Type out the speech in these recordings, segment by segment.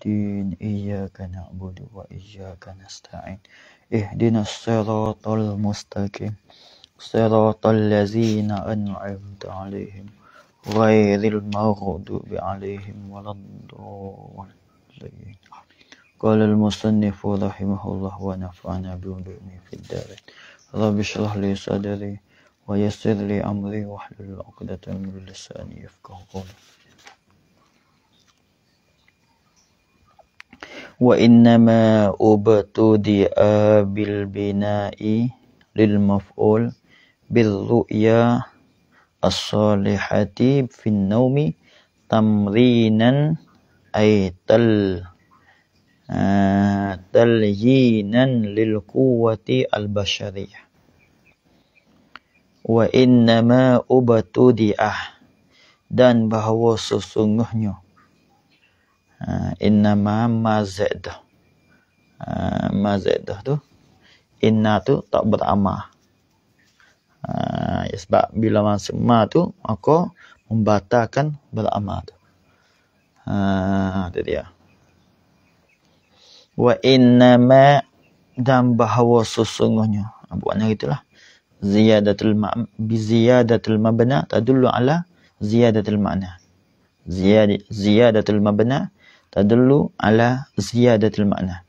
الدين إياك نعبد وإياك نستعين اهدنا الصراط المستقيم صراط الذين أنعمت عليهم غير المغضوب عليهم ولا الضالين قال المصنف رحمه الله ونفعنا بعلومه في الدارين رب اشرح لي صدري ويسر لي أمري واحلل عقدة من لساني يفقه قولي وإنما ابتدئ بالبناء للمفعول بالرؤيا الصالحة في النوم تمرينا أي تل آه، تلجينا للقوة البشرية وإنما ابتدئ dan bahwa sesungguhnya Ah, inna ma mazidah. Uh, ah, mazidah tu. Inna tu tak beramah. Ah, uh, ya, sebab bila masuk ma tu, aku membatalkan beramah tu. Ha, itu dia. Wa inna ma dan bahawa sesungguhnya. Buatnya gitulah. Ziyadatul ma bi ziyadatul mabna tadullu ala ziyadatul makna. Ziyad ziyadatul mabna tadullu ala ziyadatil makna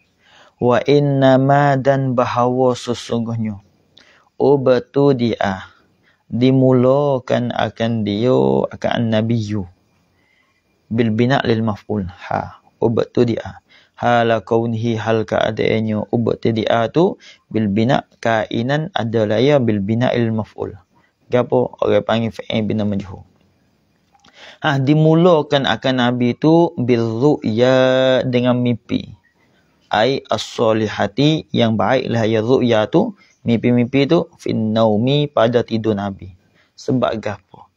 wa inna ma dan bahawa sesungguhnya ubatu dia dimulakan akan dia akan nabiyyu bil bina' lil maf'ul ha ubatu dia hala kaunhi hal ka'adainya ubatu dia tu bil bina' kainan adalah ya bil bina' lil maf'ul gapo orang panggil fa'il bina majhul Ha, dimulakan akan Nabi itu bilru'ya dengan mimpi. Ai as-solihati yang baik lah ya ru'ya tu, mimpi-mimpi tu finnaumi pada tidur Nabi. Sebab gapo?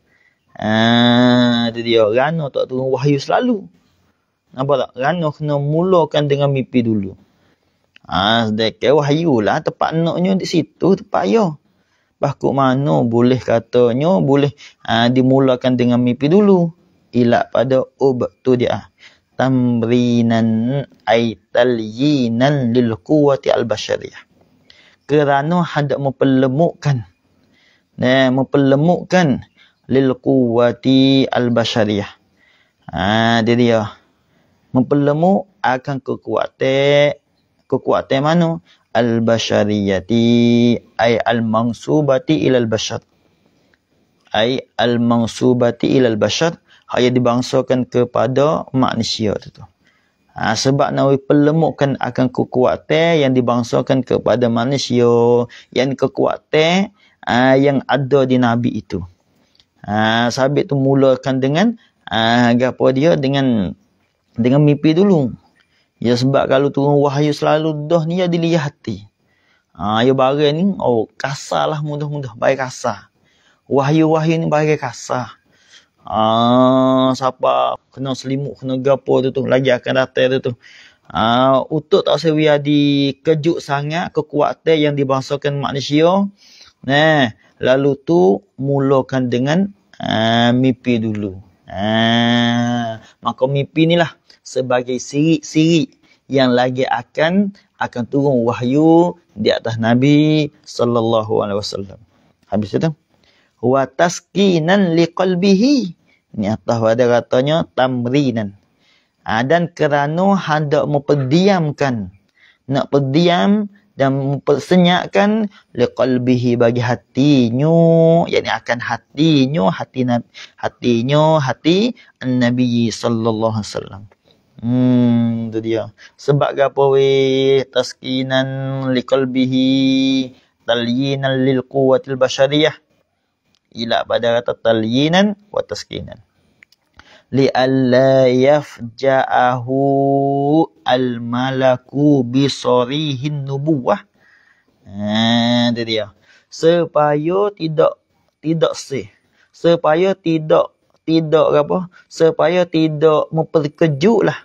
Ha, itu dia rano tak turun wahyu selalu. Nampak tak? Rano kena mulakan dengan mimpi dulu. Ah, ha, sedekah wahyu lah tepat noknya di situ tepat ayah pakut mana boleh katanya boleh ha, dimulakan dengan mipi dulu Ila pada tu dia tamrinan ai talyinan lil kuwati al bashariyah kerana hendak memperlemukkan nah memperlemukkan lil kuwati al bashariyah ha ah, dia dia memperlemuk akan kekuatan kekuatan mana al-bashariyati ay al mansubati ila al bashar ay al mansubati ila al bashar hanya dibangsakan kepada manusia tu, tu. Ha, sebab nawi perlemukkan akan kekuatan yang dibangsakan kepada manusia yang kekuatan uh, yang ada di Nabi itu. Ha, sahabat itu mulakan dengan uh, apa dia dengan dengan mimpi dulu. Ya sebab kalau turun wahyu selalu dah ni ya dilihati. Ha, ya barang ni oh kasar lah mudah-mudah. Baik kasar. Wahyu-wahyu ni baik kasar. Ha, siapa kena selimut, kena gapo tu tu. Lagi akan datang tu tu. Ha, untuk tak sewi di kejut sangat kekuatan yang dibangsakan manusia. Nah, lalu tu mulakan dengan uh, ha, mimpi dulu. Ha, maka mimpi ni lah sebagai siri-siri yang lagi akan akan turun wahyu di atas Nabi sallallahu alaihi wasallam. Habis itu wa taskinan liqalbihi ni atas pada katanya tamrinan. Ha, dan kerana hendak memperdiamkan nak perdiam dan mempersenyakkan liqalbihi bagi hatinya, yakni akan hatinya, hati hatinyo hati nabi sallallahu alaihi wasallam hmm tu dia sebab gapo we taskinan liqalbihi talyinan lil quwwatil bashariyah ila pada kata talyinan wa taskinan لِأَلَّا يَفْجَأَهُ الْمَلَكُ بِصَرِيحِ النُّبُوَّةِ Ha, dia. Supaya tidak tidak sih. Supaya tidak tidak apa? Supaya tidak memperkejutlah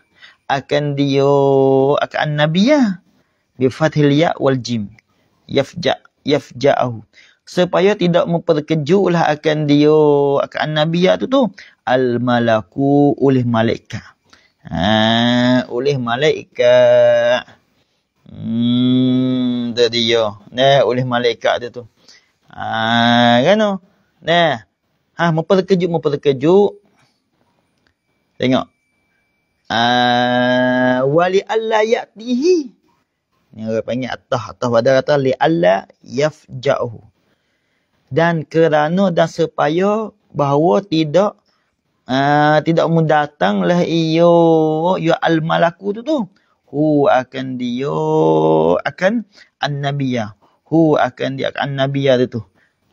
akan dia akan Nabi ya. Bi fathil ya wal jim. Yafja yafja'ahu. Supaya tidak memperkejutlah akan dia akan Nabi ya tu tu al-malaku oleh malaikat. Ha, oleh malaikat. Hmm, tu dia. Nah, oleh malaikat dia tu. Ha, kan tu? Nah. Ha, mampu terkejut, mampu terkejut. Tengok. Ha, wali Allah yaktihi. Ini orang panggil atah. Atah pada kata li Allah yafja'uhu. Dan kerana dan supaya bahawa tidak Ah, tidak mu datanglah iyo yo ya al malaku tu tu hu akan dio akan an nabiyya hu akan dia akan nabiyya tu tu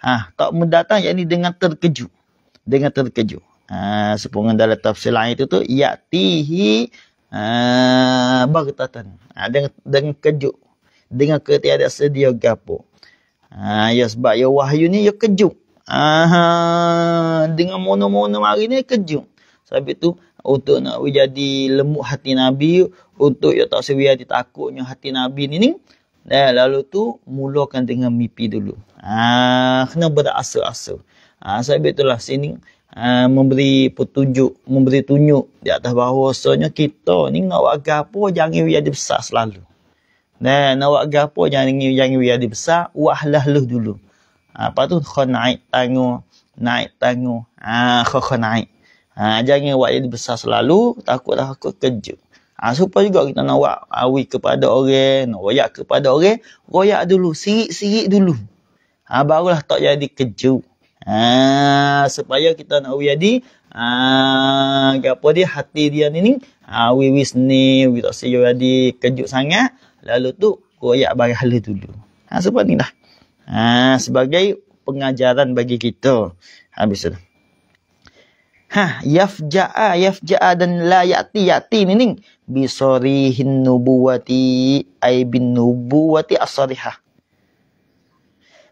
ha tak mu datang yakni dengan terkejut dengan terkejut ha sepunga dalam tafsir lain tu tu yatihi ha bagtatan ha, dengan dengan kejut dengan ketiada sedia gapo ha ya sebab ya wahyu ni ya kejut Aha, dengan mono-mono hari ni kejut. Sebab itu untuk nak jadi lembut hati Nabi, untuk yang tak sewia dia takutnya hati Nabi ni ni. Dan eh, lalu tu mulakan dengan mimpi dulu. Ah, kena berasa-asa. Ah, sebab itulah sini Uh, memberi petunjuk, memberi tunjuk di atas bahawasanya kita ni nak buat gapo jangan dia besar selalu. Nah, nak buat gapo jangan jangan dia besar, wahlah leh dulu. Uh, Ha, apa tu khon naik tangguh, naik tangguh. ah ha, khon naik ha, jangan buat jadi besar selalu takutlah aku kerja ha, supaya juga kita nak buat awi kepada orang nak royak kepada orang royak dulu sirik-sirik dulu ha, barulah tak jadi kerja ha, supaya kita nak awi jadi ah ha, apa dia hati dia ni ni ha, awi wis ni kita sejo jadi kejut sangat lalu tu royak barang hal dulu ha, supaya ni dah ha, sebagai pengajaran bagi kita. Habis tu. Ha, yafja'a, yafja'a dan la ya'ti, ya'ti ni ni. Bisarihin nubuwati, ay bin nubuwati asariha.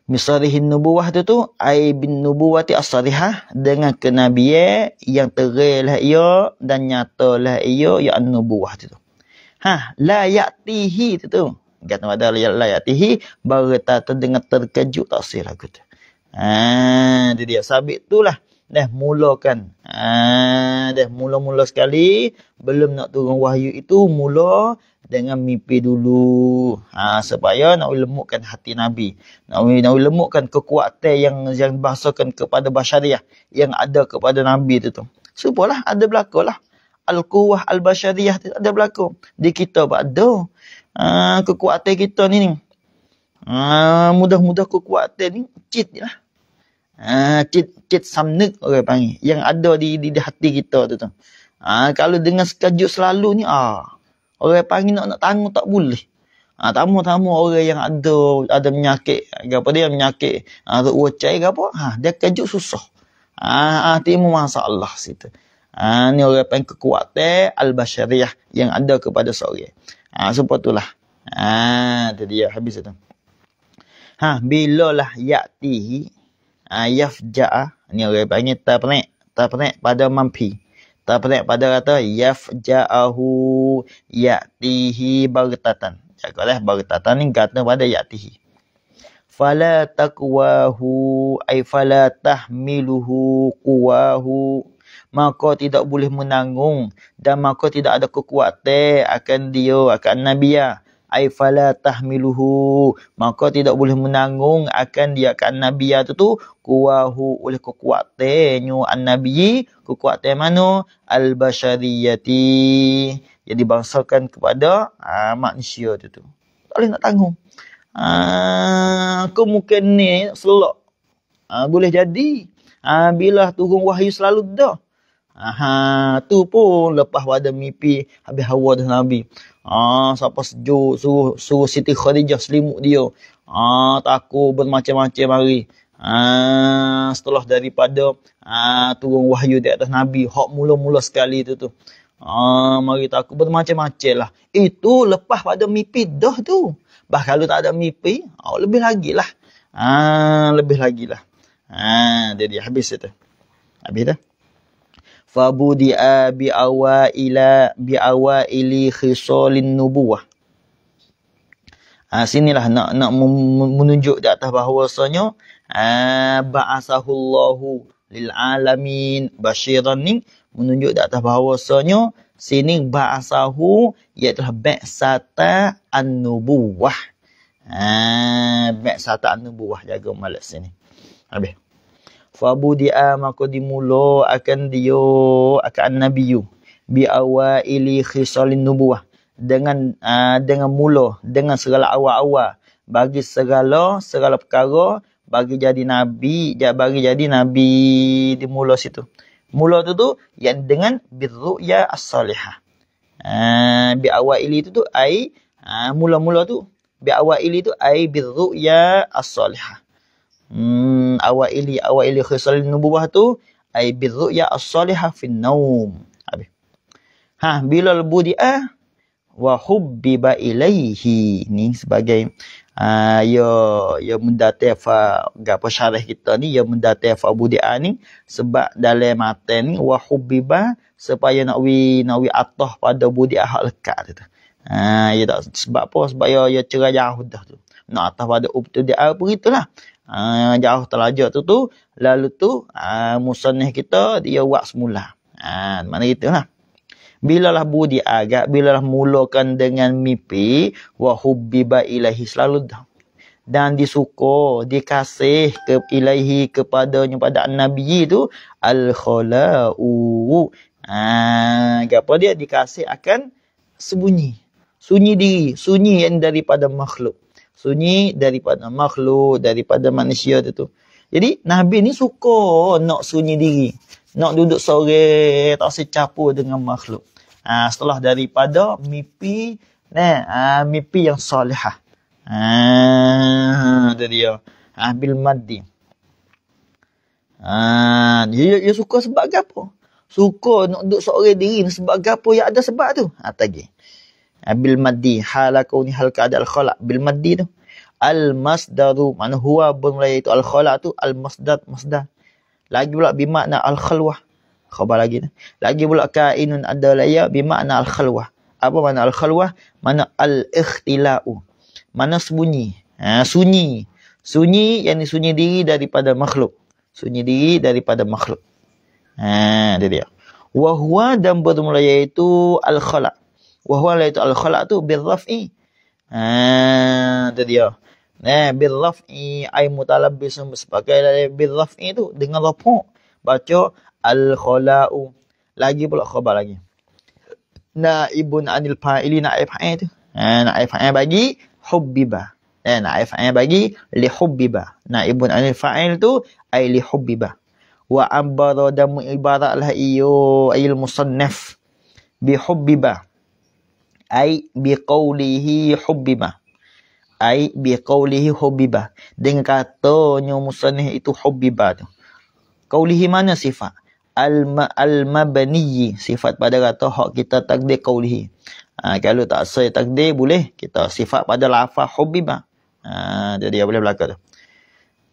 Misarihin nubuwah tu tu, ay bin nubuwati asariha. Dengan kenabiye yang terilah ia dan nyatalah ia, yang nubuwah tu tu. Ha, la ya'tihi tu tu kata pada layatihi berita dengan terkejut tak sih lagu tu. Ah, ha, dia sabit tu lah. Dah mulakan. Ah, ha, dah mula-mula sekali. Belum nak turun wahyu itu. Mula dengan mimpi dulu. Ha, supaya nak lemukkan hati Nabi. Nak, nak lemukkan kekuatan yang yang bahasakan kepada Bashariah. Yang ada kepada Nabi itu. tu. Supalah ada berlaku lah. Al-Quwah Al-Bashariah ada berlaku. Di kita pun ada. Ah, kekuatan kita ni ni. Ah, mudah-mudah kekuatan ni cit je lah. cit cit samnek orang okay, panggil yang ada di di, di hati kita tu tu. Ah, kalau dengan sekejut selalu ni ah orang panggil nak nak tangguh tak boleh. ha, tamu-tamu orang yang ada ada menyakit apa dia menyakit ah ha, ucai apa ha dia kejut susah. Ah ha, timu masallah situ. Ah ha, ni orang pengkuat al-bashariyah yang ada kepada seorang. Ah ha, sebab itulah. Ah ha, tu dia ya, habis tu. Ha bilalah yatihi ha, ayafja'a ni orang panggil ta pelik ta pelik pada mampi ta pelik pada kata yafja'ahu yatihi bagtatan cakaplah bagtatan ni kata pada yatihi fala taqwahu ay fala tahmiluhu quwahu maka tidak boleh menanggung dan maka tidak ada kekuatan akan dia akan nabia ya. ai fala tahmiluhu maka tidak boleh menanggung akan dia akan nabia ya tu tu kuahu oleh kekuatannya an nabi kekuatan mana al bashariyati yang dibangsakan kepada aa, ha, manusia tu tu tak boleh nak tanggung aku ha, mungkin ni selok aa, ha, boleh jadi aa, bila turun wahyu selalu dah Aha, tu pun lepas pada mimpi habis hawa dengan Nabi. Ah, siapa sejuk suruh, suruh Siti Khadijah selimut dia. Ah, takut bermacam-macam hari. Ah, setelah daripada ah, turun wahyu di atas Nabi, hak mula-mula sekali tu tu. Ah, mari takut bermacam-macam lah. Itu lepas pada mimpi dah tu. Bah kalau tak ada mimpi, oh, lebih lagi lah. Ah, lebih lagi lah. Ah, jadi habis itu. Habis dah fabudi'a bi awaila bi awaili khisalin nubuwah ha, sinilah nak nak menunjuk di atas bahawasanya ha, ba'asahullahu lil alamin basyiran ni menunjuk di atas bahawasanya sini ba'asahu iaitu ba'sata an Nubuah, ha, ba'sata an Nubuah jaga malas sini habis Fabu dia maka dimulo akan dio akan nabiyu bi awaili khisalin nubuah dengan uh, dengan mulo dengan segala awal-awal bagi segala segala perkara bagi jadi nabi ja bagi jadi nabi di mulo situ mulo tu tu yang dengan birruya as-salihah uh, bi awaili tu tu ai uh, ah, mulo mula tu bi awaili tu ai birruya as-salihah hmm, awal ili awal ili khisal nubuah tu ai birruya as-salihah fi naum habis ha bila budiah, dia ah, wa hubbiba ilaihi ni sebagai uh, ya ya mendate fa gapo syarah kita ni ya muda tefa budia ni sebab dalam mate ni wa hubbiba supaya nak wi nak wi atah pada budiah hak lekat tu ah uh, ya tak sebab apa sebab ya ya cerai jauh tu nak atah pada up tu dia apa gitulah uh, jauh telajak tu tu lalu tu uh, kita dia buat semula ha uh, mana lah bilalah budi agak bilalah mulakan dengan mipi, wa hubbiba ilahi selalu dah. dan disuka dikasih ke ilahi kepadanya pada nabi itu al khalau ha uh, apa dia dikasih akan sembunyi sunyi diri sunyi yang daripada makhluk sunyi daripada makhluk, daripada manusia tu. Jadi Nabi ni suka nak sunyi diri. Nak duduk sore, tak secapur dengan makhluk. Ha, setelah daripada mimpi, ne, ha, mimpi yang salihah. Ha, itu dia. Ahbil ha, Maddi. Ah, ha, dia, dia suka sebab apa? Suka nak duduk seorang diri sebab apa? yang ada sebab tu. Ha, tagih bil maddi hala kauni hal ada al khala bil maddi tu al masdaru mana huwa bermula itu al khala tu al masdar masdar lagi pula bi makna al khalwah khabar lagi tu lagi pula kainun adalaya bi makna al khalwah apa makna al khalwah mana al ikhtilau mana sembunyi ha, sunyi sunyi yang sunyi diri daripada makhluk sunyi diri daripada makhluk ha dia dia wa huwa dan bermula iaitu al khalaq wa huwa laitu al khala tu bil raf'i ha tu dia nah bil raf'i ai mutalabbis sebagai bil raf'i tu dengan rafu' baca al khalaq lagi pula khabar lagi Na naibun anil fa'ili naib fa'il tu ha naib fa'il bagi hubbiba eh naib fa'il bagi li hubbiba naibun anil fa'il tu ai li hubbiba wa ambaro damu ibarat lah iyo ayil musannaf bi hubbiba ai biqaulihi hubbiba ai biqaulihi hubbiba dengan katanya musannih itu hubbiba tu qaulihi mana sifat al al mabniyi sifat pada kata hak kita takdir qaulihi ha, kalau tak sesuai takdir boleh kita sifat pada lafa hubbiba ha, jadi dia boleh berlaku tu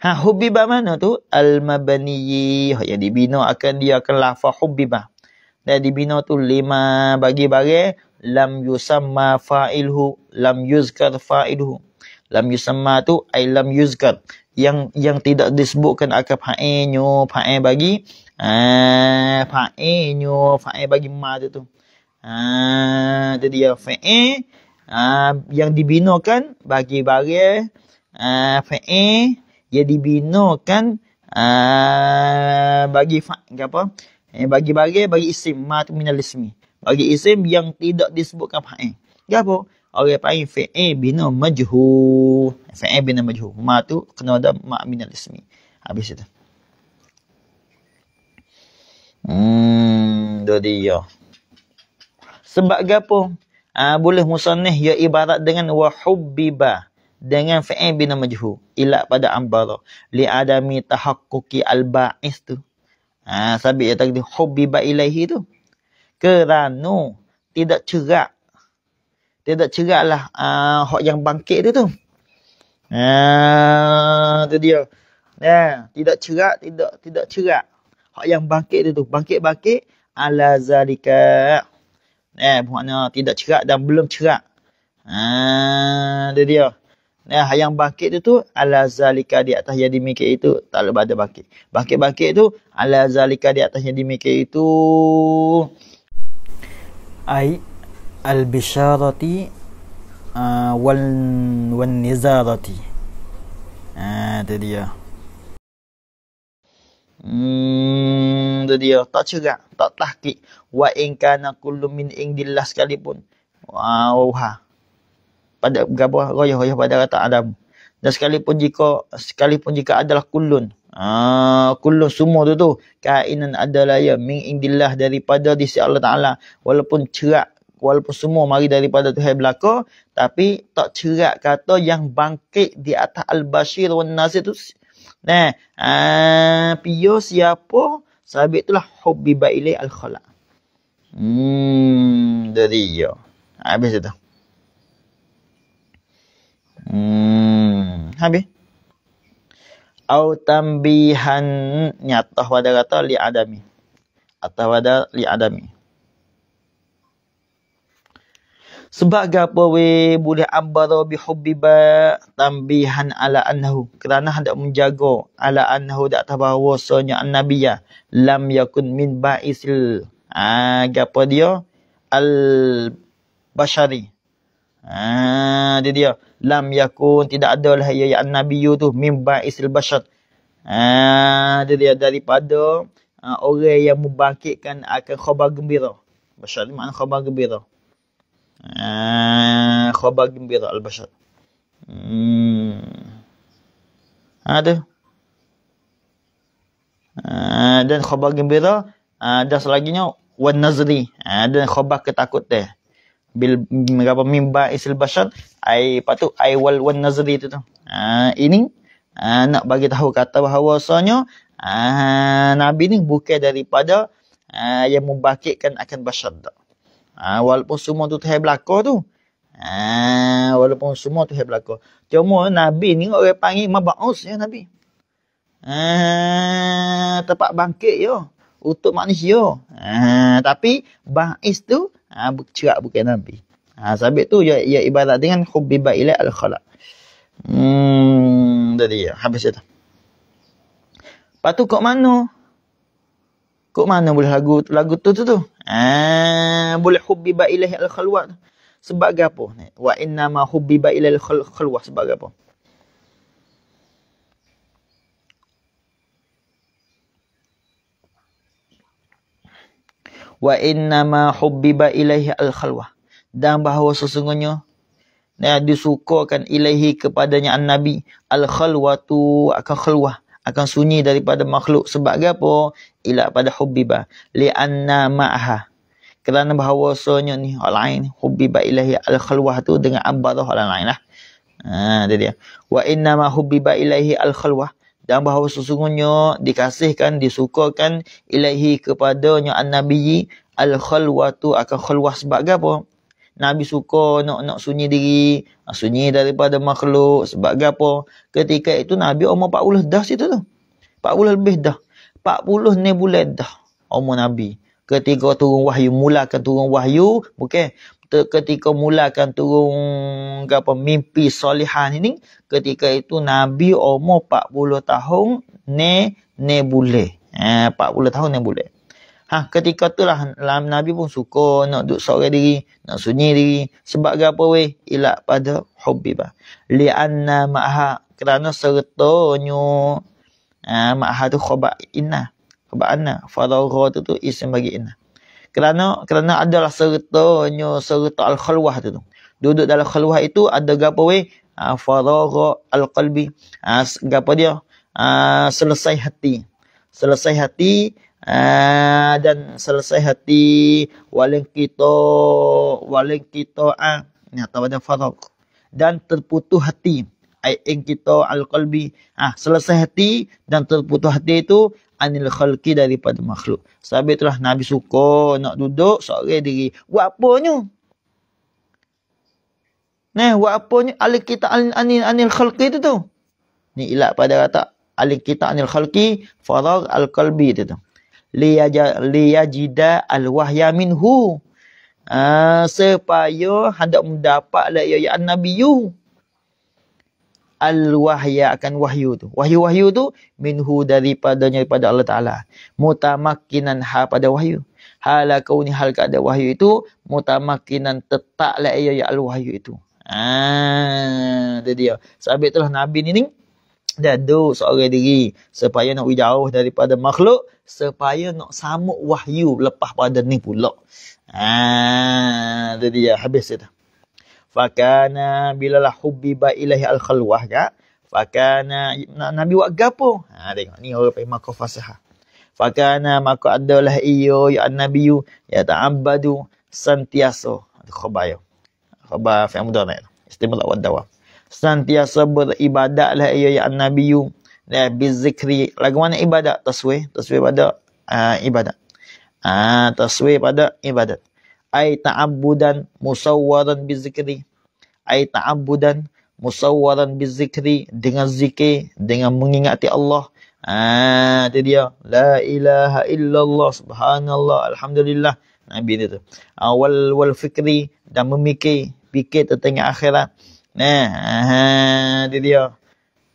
Ha hubbiba mana tu? Al mabaniyi yang dibina akan dia akan lafa hubbiba. Dan dibina tu lima bagi bagi lam yusamma fa'ilhu lam yuzkar fa'ilhu lam yusamma tu ai lam yuzkar yang yang tidak disebutkan akan fa'inyo fa'in bagi ah fa'inyo fa'in bagi ma tu tu ah jadi ya fa'in ah yang dibinakan bagi bagi ah fa'in yang dibinakan ah bagi fa'in apa eh, bagi bagi bagi isim ma tu minal ismi ah bagi isim yang tidak disebutkan fa'il. Dia apa? Orang panggil fa'il bina majhul. Fa'il bina majhul. Ma tu kena ada mak bina ismi. Habis itu. Hmm, tu dia. Sebab apa? Uh, boleh musanih ya ibarat dengan wahubbiba dengan fa'il bina majhul ila pada ambara li adami tahaqquqi al ba'is tu. Ah, uh, sabit yang tadi hubbiba ilaihi tu kerana tidak cerak. Tidak ceraklah uh, yang bangkit tu tu. Ah, tu dia. Ya, tidak cerak, tidak tidak cerak. Hak yang bangkit tu tu, bangkit-bangkit ala zalika. Eh, ya, bermakna tidak cerak dan belum cerak. Ah, tu dia. Ya, hak yang bangkit tu tu ala zalika di atas yang dimikir itu tak ada bangkit. Bangkit-bangkit tu ala zalika di atas yang dimikir itu ay al bisharati uh, wal wan nizarati ah uh, dia hmm tu dia tak juga tak tahqiq wa in kana kullu min indillah sekalipun wow ha pada gabah royoh-royoh pada kata adam dan sekalipun jika sekalipun jika adalah kullun Ah, kullu semua tu tu kainan adalah ya min indillah daripada di Allah Taala walaupun cerak walaupun semua mari daripada Tuhan belaka tapi tak cerak kata yang bangkit di atas al-basir wan nasir tu nah ah, pio siapa Sabit itulah hubbi ba'ilai al-khalaq hmm dari ya habis itu hmm habis au tambihan nyatah pada kata li adami atau pada li adami sebab gapo we boleh abara bi hubbiba tambihan ala annahu kerana hendak menjaga ala annahu dak tahu sonya annabiya lam yakun min baisil ah gapo dia al bashari Ah, dia dia. Lam yakun tidak ada lah ya yang Nabi tu isil ba'isil Ah, ha, dia dia daripada ha, orang yang membangkitkan akan khabar gembira. Bashar ni makna khabar gembira. Ah khabar gembira al bashar. Hmm. Ada. Ah, dan khabar gembira ada selaginya wan nazri. Ha, dan khabar ketakutan bil apa mimba isil bashar ai patu ai wal wan nazri itu tu ha, ini ha, nak bagi tahu kata bahawasanya ha, nabi ni bukan daripada ha, yang membangkitkan akan bashar tak ha, walaupun semua tu terhebat belakang tu ha, walaupun semua tu terhebat belakang ha, cuma nabi ni orang panggil mabaus ya nabi ha, tempat bangkit yo ya, untuk manusia ha, tapi bais tu ha, cerak bukan Nabi. Ha, sabit tu ia, ya, ia ya ibarat dengan khubibat ilai al-khalaq. Hmm, tadi ya. Habis itu. Lepas tu kok mana? Kok mana boleh lagu lagu tu tu tu? Ha, boleh khubibat ilai al-khalaq tu. Sebab apa? Wa inna ma khubibat ilai al-khalaq. Sebab apa? wa inna ma hubbiba ilaihi al-khalwah dan bahawa sesungguhnya dan disukakan ilaihi kepadanya an-nabi al-khalwatu akan khalwah akan sunyi daripada makhluk sebab apa ila pada hubbiba li anna ma'ha kerana sesungguhnya ni al-ain hubbiba ilaihi al-khalwah tu dengan abadah al-ain lah ha dia dia wa inna ma hubbiba ilaihi al-khalwah dan bahawa sesungguhnya dikasihkan, disukakan ilahi kepadanya an-nabi al-khalwatu akan khalwah sebab apa? Nabi suka nak-nak sunyi diri, sunyi daripada makhluk sebab apa? Ketika itu Nabi umur 40 dah situ tu. 40 lebih dah. 40 ni bulan dah umur Nabi. Ketika turun wahyu, mulakan turun wahyu, bukan? Okay? ketika mulakan turun apa mimpi solihan ini ketika itu nabi umur 40 tahun ne ne boleh eh 40 tahun ne boleh ha ketika itulah nabi pun suka nak duduk seorang diri nak sunyi diri sebab apa weh ilak pada hubbiba li anna ma'ha kerana sertanya ah eh, ma'ha tu khaba inna khaba anna fadhara tu tu isim bagi inna kerana kerana adalah sertanya serta al-khalwah tu. Duduk dalam khalwah itu ada gapo we? Ah, Faragha al-qalbi. Ah, gapo dia? Ah, selesai hati. Selesai hati dan selesai hati walin kita walin kita ah atau ada faragh dan terputus hati ai kita al-qalbi ah selesai hati dan terputus hati itu anil khalqi daripada makhluk. Sebab itulah Nabi suka nak duduk seorang diri. Buat apanya? Nah, buat apanya alik kita anil anil, anil khalqi tu tu? Ni ilat pada kata alik kita anil khalqi farag al kalbi tu tu. Liyaja liyajida al wahya minhu. uh, ah, supaya hendak mendapatlah la ya, ya an al-wahya akan wahyu tu. Wahyu-wahyu tu minhu daripadanya daripada Allah Ta'ala. Mutamakinan ha pada wahyu. Hala kau ni hal kada wahyu itu mutamakinan tetak lah ia ya al-wahyu itu. Ah, ha, jadi ya. Sebab itulah Nabi ni ni dia duduk seorang diri supaya nak jauh daripada makhluk supaya nak samuk wahyu lepas pada ni pula. Ah, ha, jadi ya. habis itu. Fakana bilalah hubbiba ilahi al-khalwah ya. Fakana Nabi buat gapo? Ha tengok ni orang pergi makan fasah. Fakana maka adalah iyo ya Nabi yu ya ta'abbadu santiaso. khabayo, khaba Khabar fi mudah ni. Istimewa wa dawam. Santiaso beribadahlah iyo ya Nabi yu la bizikri. Lagu mana ibadah? Taswih, taswih pada uh, ibadah. Ah uh, taswih pada ibadah ay ta'abbudan musawwaran bi zikri ay ta'abbudan musawwaran bi zikri dengan zikir dengan mengingati Allah ah itu dia la ilaha illallah subhanallah alhamdulillah nabi itu awal wal fikri dan memikir fikir tentang akhirat nah ha, itu dia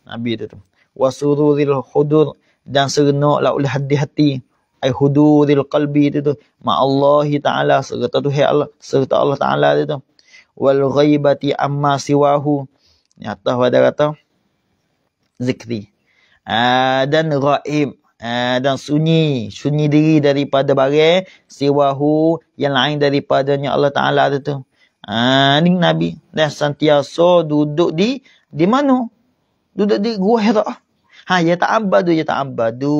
nabi itu wasururil hudur dan serenaklah oleh hati-hati ai hududil qalbi itu, tu ma Allah taala serta tu Allah serta Allah taala itu, wal ghaibati amma siwahu ya tahu kata zikri ah, dan ghaib ah, dan sunyi sunyi diri daripada bagai siwahu yang lain daripadanya Allah taala itu, tu ah, ni nabi dan sentiasa duduk di di mana duduk di gua hira ah Ha ya ta'abbadu ya ta'abbadu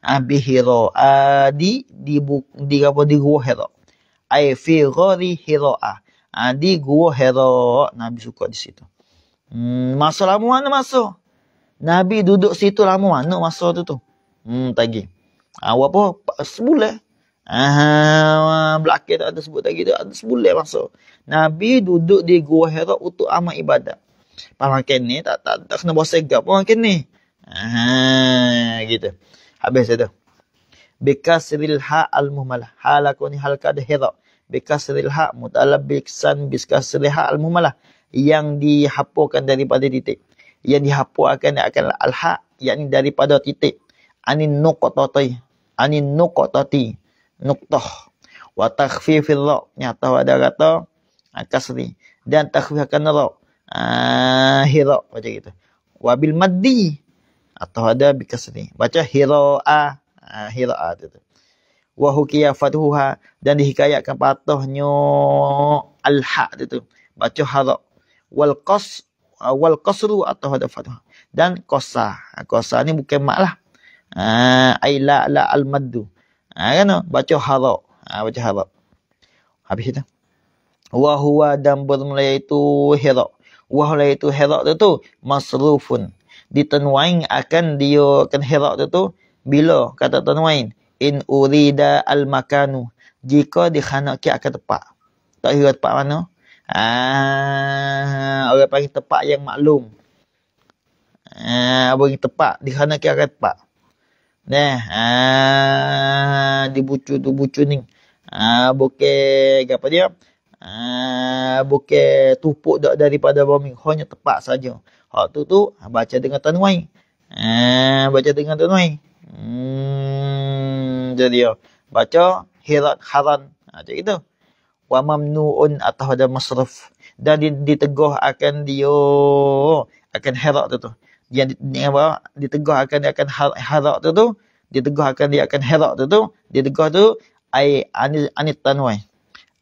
ha, bihi ra'a di di di apa di gua hera. Ai fi ghari hira'a. Ha di gua hera Nabi suka di situ. Hmm masa lama mana masa? Nabi duduk situ lama mana masa tu tu? Hmm tagi. Ha apa sebulan. Ah, belakang tak ada sebut lagi tu. Ada sebulan masa. Nabi duduk di Gua Hira untuk amal ibadat. Pada makan ni, tak, tak, tak kena bawa segap pun makan ni. Ha gitu. Habis situ. Bikasril ha al muhmalah. Halakuni hal kad hidha. Bikasril ha mutalabbiksan bikasril ha al muhmalah yang dihapuskan daripada titik. Yang dihapuskan akan al ha yang daripada titik. Anin nuqtati. Anin nuqtati. Nuqtah. Wa takhfifil ra. Nyata ada kata ah, kasri dan takhfifkan ra. Ah hidha macam gitu. wabil bil maddi atau ada ni baca hiraa uh, ha, hiraa tu tu wa hukiya fatuha dan dihikayatkan patahnya alha tu tu baca hara wal qas ha, wal qasru atau ada fatuha dan qasa ha, qasa ni bukan mak lah uh, aila la al maddu ha, kan baca hara ha, baca hara habis itu wa huwa dan bermula itu hira wa itu hira tu tu masrufun di tanwain akan dia akan herak tu tu bila kata tanwain in urida al makanu jika di khana ke akan tepat tak kira tepat mana ah orang pergi tepat yang maklum ah bagi tepat di khana ke akan tepat Nah, ah, di bucu tu bucu ni. Ah, buke apa dia? Ah, buke tupuk dak daripada bumi. Hanya tepat saja waktu tu ah, baca dengan tuan wai. Ha, baca dengan tuan wai. Hmm, jadi dia baca hirat haran. Ha, macam itu. Wa mamnu'un atau ada masraf. Dan diteguh akan dia akan hirat tu tu. Dia yang apa? akan dia akan hirat tu tu. Diteguh akan dia akan hirat tu tu. Diteguh tu ai anit tanwai.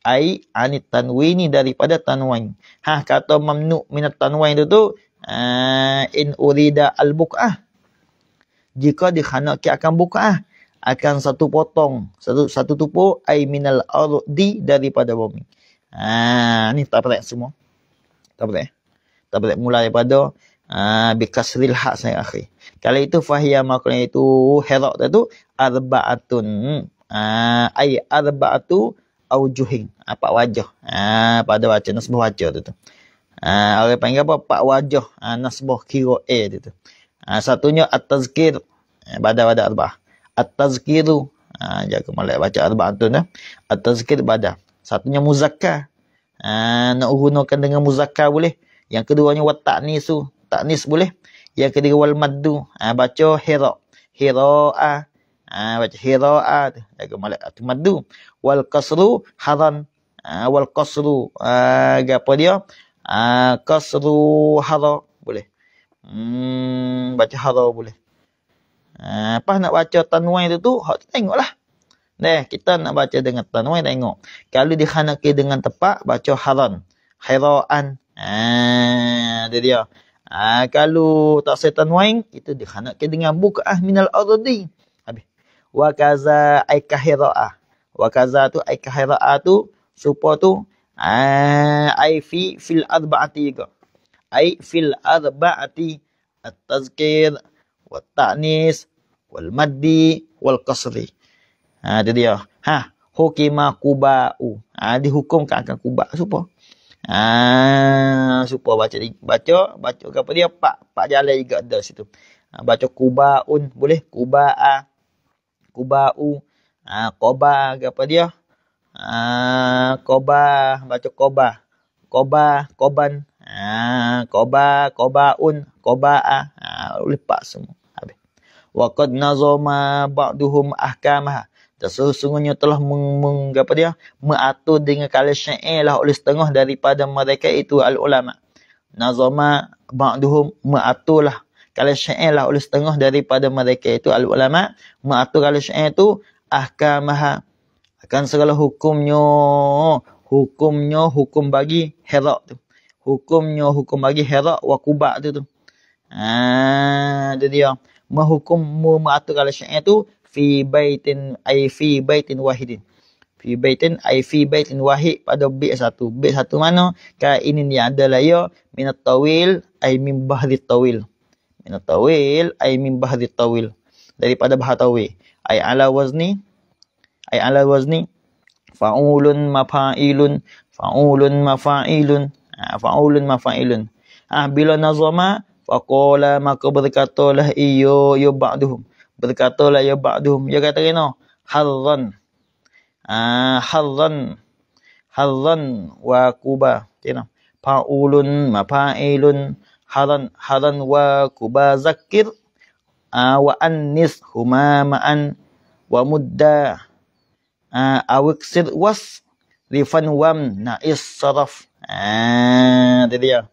Ai anit tanwai ni daripada tanwai. Ha kata mamnu' minat tanwai tu tu Ah, in urida al-buk'ah. Jika dikhanaki akan buk'ah. Akan satu potong. Satu satu tupu Ay minal ardi daripada bumi. Ah, ni tak pelik semua. Tak pelik. Tak pelik mula daripada. Uh, Bikasril hak saya akhir. Kalau itu fahiyah maklumnya itu. Herak tu. Arba'atun. Uh, ah, ay arba'atu aujuhin. Apa wajah. Uh, pada wajah. Nasibah wajah tu tu. Ah orang panggil apa? Empat wajah ah nasbah kira A dia tu. Ah satunya at-tazkir pada-pada ah, arba'. Ah, at-tazkir ah jaga molek baca arba' tu nah. At-tazkir pada. Satunya muzakkar. Ah nak gunakan dengan muzakkar boleh. Yang keduanya wat ta'nisu. Ta'nis boleh. Yang ketiga wal maddu. Ah baca hira. Hira'a. Ah baca hira'a tu. Jaga molek tu maddu. Wal qasru hadan. Ah wal qasru ah apa dia? Kasru hara boleh. Hmm, baca hara boleh. Apa nak baca tanwin tu tu, hak tengoklah. Nah, kita nak baca dengan tanwin tengok. Kalau dikhanaki dengan tepat baca haran. Hiraan. Ah, dia dia. kalau tak sesuai tanwin, itu dikhanaki dengan buka'ah minal ardi. Habis. Wa kaza aikahira'ah. Wa kaza tu aikahira'ah tu supa tu Ah, ai fi fil adba'ati ka ai fil adba'ati at tazkir wa ta'nis wal maddi wal qasri ha ah, itu dia ha hukima kuba'u ha ah, dihukum ke akan kuba supa ha supa baca baca baca apa dia pak pak jalan juga ada situ ha, baca kuba'un boleh kuba'a kuba'u ha qaba apa dia Ah, koba baca koba koba koban uh, koba koba un koba ah uh, semua habis waqad nazama ba'duhum ahkamah sesungguhnya telah meng, meng dia mengatur dengan kala syair lah oleh setengah daripada mereka itu al ulama nazama ba'duhum mengatur lah kala lah oleh setengah daripada mereka itu al ulama mengatur kala syair itu ahkamah kan segala hukumnya hukumnya hukum bagi herak tu hukumnya hukum bagi herak wa kubak tu tu ah dia dia mu mu'atul ala syai' tu fi baitin ay fi baitin wahidin fi baitin ay fi baitin wahid pada bait satu bait satu mana ka ini ni adalah ya min tawil ai min bahri tawil min tawil ai min bahri tawil daripada bahar tawil ai ala wazni ay ala wazni faulun mafailun faulun mafailun ha, faulun mafailun ah ha, bila nazama faqala maka berkatalah iyo yo ba'duhum berkatalah yo ba'duhum dia kata kena hadzan ah hadzan hadzan wa kuba kena faulun mafailun hadan hadan wa kuba zakir ah, ha, wa annis huma ma'an wa mudda awik ah, sid was rifan wam na'is saraf. Ah, itu dia.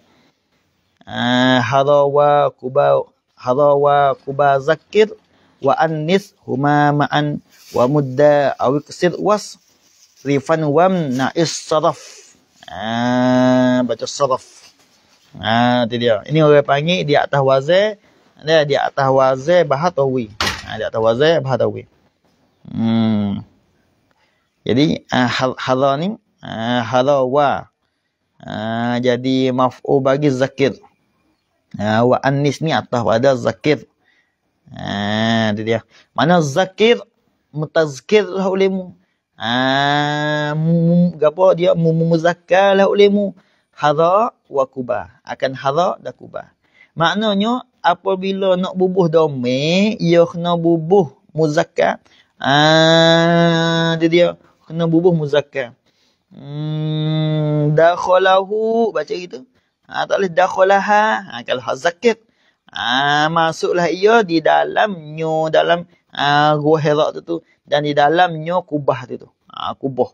Ah, hadawa kuba hadawa kuba zakir wa annis huma ma'an wa mudda awik sid was rifan wam na'is saraf. Ah, baca saraf. Ah, itu dia. Ini orang panggil di atas wazir. Dia di atas wazir bahatawi. Ah, di atas wazir bahatawi. Hmm. Jadi uh, ah, hadha ni uh, ah, hadha wa uh, jadi maf'u bagi zakir. Uh, wa anis ni atas pada zakir. Ah uh, dia dia. Mana zakir mutazkir lah olehmu. Ah apa dia memuzakkar lah ulimu, Hadha wa kuba. Akan hadha dan kuba. Maknanya apabila nak bubuh domi, ia kena bubuh muzakkar. Ah dia kena bubuh muzakkar. Hmm, dakhalahu baca gitu. Ha, tak boleh dakhalaha. Ha, kalau hazakit. Ha, masuklah ia di dalam nyu dalam ha, gua tu tu. Dan di dalam nyu kubah tu tu. Ha, kubah.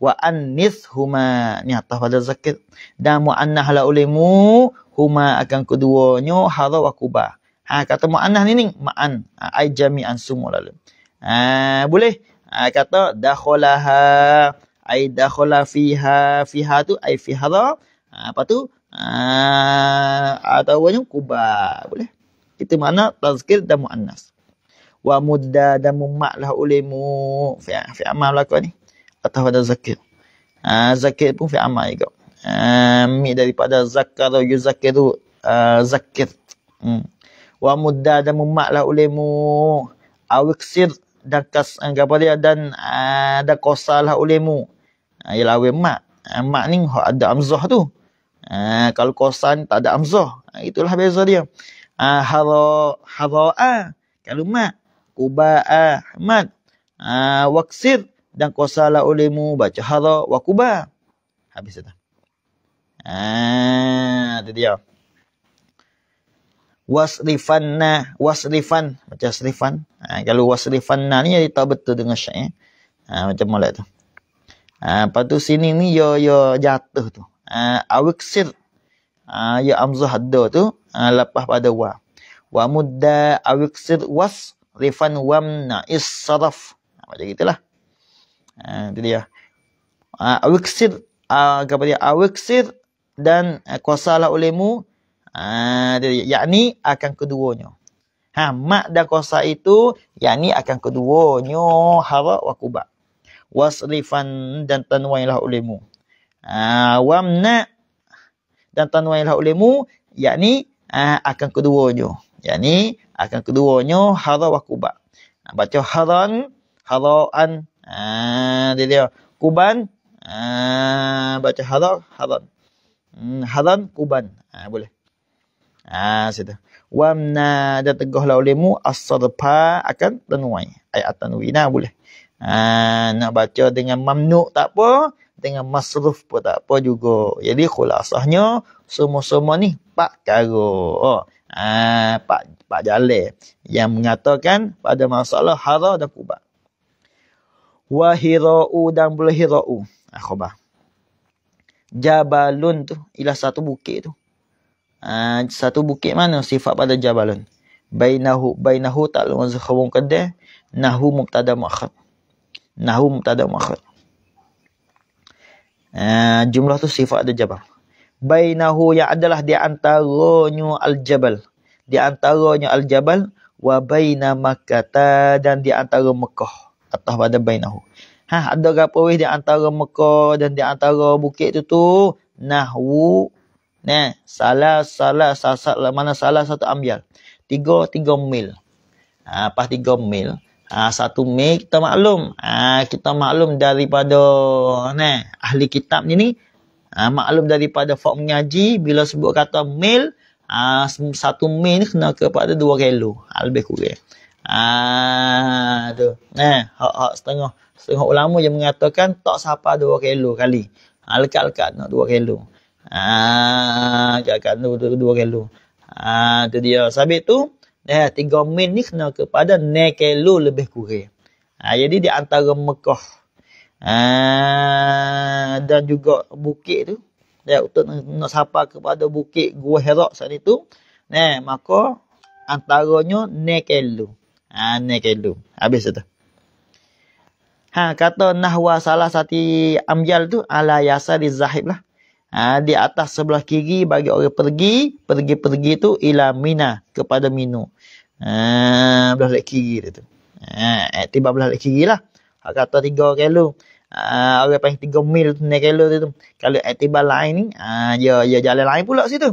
Wa annis huma. Ni atas pada zakit. Dan mu'annah la ulimu huma akan keduanya harau wa kubah. Ha, kata mu'annah ni ni. Ma'an. Ha, Aijami'an semua lalu. Ha, Boleh? Ha, kata dakhalaha ai dakhala fiha fiha tu ay fi hadha ha, ah, apa tu ha, ah, atau wanya kuba boleh itu mana? tazkir dan muannas wa mudda dan mumak lah ulimu fi fi amal lah ni atau pada zakir ha, zakir pun fi amal juga ha, mi daripada zakar atau yuzakir tu uh, zakir hmm. wa mudda dan mumak lah ulimu awiksir dan kas eh, apa dia dan ada ah, uh, kosalah ulemu. Ah uh, ialah mak. Uh, mak ni hak ada amzah tu. uh, kalau kosan tak ada amzah. Uh, itulah beza dia. Ah uh, hara haraa kalau mak kuba ahmad. Ah uh, waksir dan kosalah ulemu baca hara wakuba. Habis itu. Ah uh, itu dia wasrifanna wasrifan macam srifan ha, kalau wasrifanna ni dia tak betul dengan syak eh? ha, macam molek tu ha, lepas tu sini ni yo yo jatuh tu ha, awiksir ha, ya amzah ada tu ha, lepas pada wa wa mudda awiksir wasrifan wamna issaraf ha, macam gitulah ha, itu dia ha, awiksir ha, kepada dia awiksir dan ha, kuasalah olehmu Ah, yakni akan keduanya. Ha, mak dan kosa itu yakni akan keduanya hawa wa kubak. Wasrifan dan tanwailah ulimu. Ah, ha, wamna dan tanwailah ulimu yakni ah, akan keduanya. Yakni akan keduanya hawa wa kubak. Ha, baca haran, haran. Ah, dia dia. Kuban. Ah, baca haran, haran. Hmm, haran, kuban. Ah, boleh. Ah ha, situ. Wa mna dia teguhlah olehmu as-sadfa akan tenuai. Ayat tanwin nah ha, boleh. Ah nak baca dengan mamnu' tak apa, dengan masruf pun tak apa juga. Jadi khulasahnya semua-semua ni pak karo. Oh. Ah pak pak jale yang mengatakan pada masalah hara dan kubah. Wa hira'u dan bulhira'u. Akhbar. Jabalun tu ialah satu bukit tu. Ah, satu bukit mana sifat pada jabalun bainahu bainahu tak lu mazhab khabar nahu mubtada mu'akhar nahu mubtada mu'akhar ah, jumlah tu sifat ada jabal bainahu ya adalah di antaranya al jabal di antaranya al jabal wa baina makkah dan di antara mekah atau pada bainahu ha ada gapo di antara mekah dan di antara bukit tu tu nahwu Ne, salah salah salah mana salah satu ambil. tiga tiga mil. Ha, apa tiga mil? Ha, satu mil kita maklum. Ha, kita maklum daripada ne, ahli kitab ni ni. Ha, maklum daripada fak mengaji bila sebut kata mil ha, satu mil ni kena kepada dua kilo ha, lebih kurang ha, tu eh, hak, hak setengah setengah ulama yang mengatakan tak sapa dua kilo kali ha, lekat-lekat nak dua kilo Ah ha, kat tu dua kilo. Ah ha, tu dia. Sabit tu eh tiga min ni kena kepada ne kilo lebih kurang. Ha, jadi di antara Mekah ha, dan juga bukit tu ya untuk nak sapa kepada bukit Gua Hira saat itu nah maka antaranya ne kilo. Ah ha, ne kilo. Habis tu. Ha kata nahwa salah satu amjal tu ala yasa di zahib lah ha, di atas sebelah kiri bagi orang pergi pergi pergi tu ila mina kepada minu ha, belah lek kiri dia tu ha, eh, tiba belah lek kiri lah hak kata tiga kelo ha, orang panggil tiga mil tu naik kelo tu kalau eh, tiba lain ni ha, dia, ya, dia ya jalan lain pula situ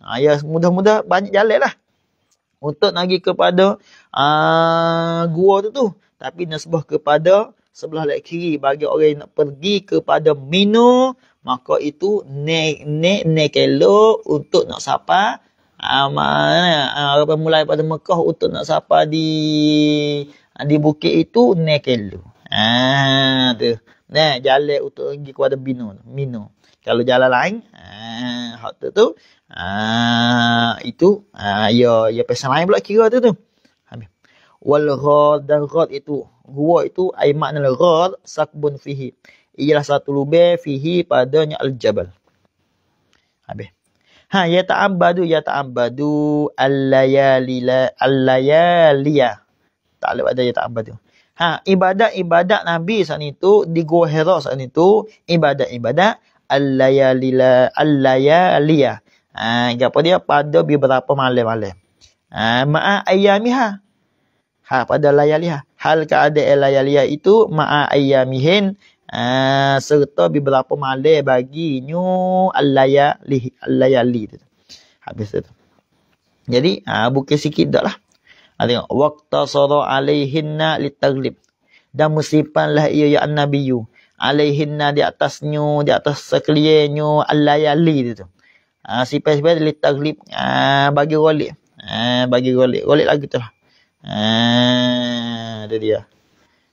ha, dia ya, mudah-mudah banyak jalan lah untuk nak pergi kepada uh, gua tu tu tapi nasbah kepada sebelah lek kiri bagi orang yang nak pergi kepada minu maka itu nek nek ne kelo untuk nak sapa amana ah, apa ah, mulai pada Mekah untuk nak sapa di ah, di bukit itu ne kelo ah tu ne jalan untuk pergi kepada Mino Mino kalau jalan lain ah hak tu tu ah itu ah ya ya pesan lain pula kira tu tu wal ghad dan ghad itu gua itu ai makna ghad sakbun fihi ialah satu lubeh fihi padanya al-jabal. Habis. Ha ya ta'abadu ya ta'abadu al-layali al Tak ada ada ya ta'abadu. Ha ibadat-ibadat Nabi saat itu di Gua saat itu ibadat-ibadat al-layali al Ha gapo dia pada beberapa malam-malam. Ha ma'a ayyamiha. Ha pada layaliha. Hal keadaan ada itu ma'a ayyamihin. Uh, serta beberapa malai bagi nyu al-layali al-layali tu. Habis tu. Jadi uh, ah, bukan sikit dah lah. Ha, tengok waqta sara alaihinna litaglib dan musipanlah ia ya annabiyyu alaihinna di atasnya di atas sekeliannya al-layali tu. Ha, sipai-sipai dari taglib ha, bagi golik ha, bagi golik golik lagi tu ha, dia dia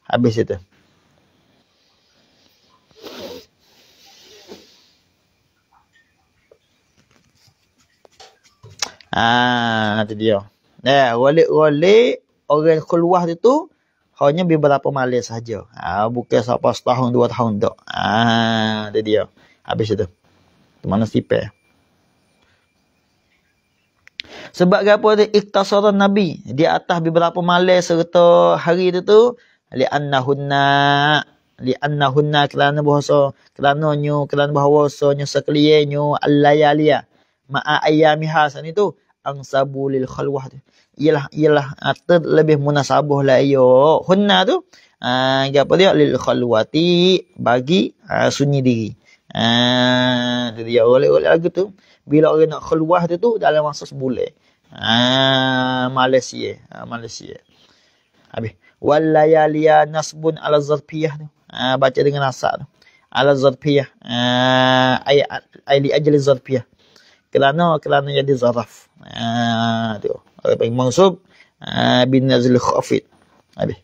habis itu Ah, tu dia. Ya, yeah, walik orang keluar tu tu hanya beberapa malam saja. Ah, bukan sampai setahun dua tahun tak. Ah, tu dia. Habis itu. Tu mana sipe? Sebab apa tu iktasara Nabi di atas beberapa malam serta hari itu tu li annahunna li annahunna kerana bahasa kerana nyu kerana bahawa so nyu sekliye nyu allayalia ma'a ayyamiha sanitu ansabu lil khalwah tu ialah ialah ah, terlebih munasabah lah ayo hunna tu ah apa dia lil khalwati bagi uh, sunyi diri ah dia ya, oleh oleh lagi tu bila orang nak khalwah tu tu dalam masa sebulan ah Malaysia ah Malaysia habis walayaliya nasbun ala zarfiyah tu ah baca dengan asal tu ala zarfiyah ah ayat ayat ajli zarfiyah kerana kerana jadi zaraf Ah, tu. Ada panggil mausub ah, bin nazil khafid. Ada.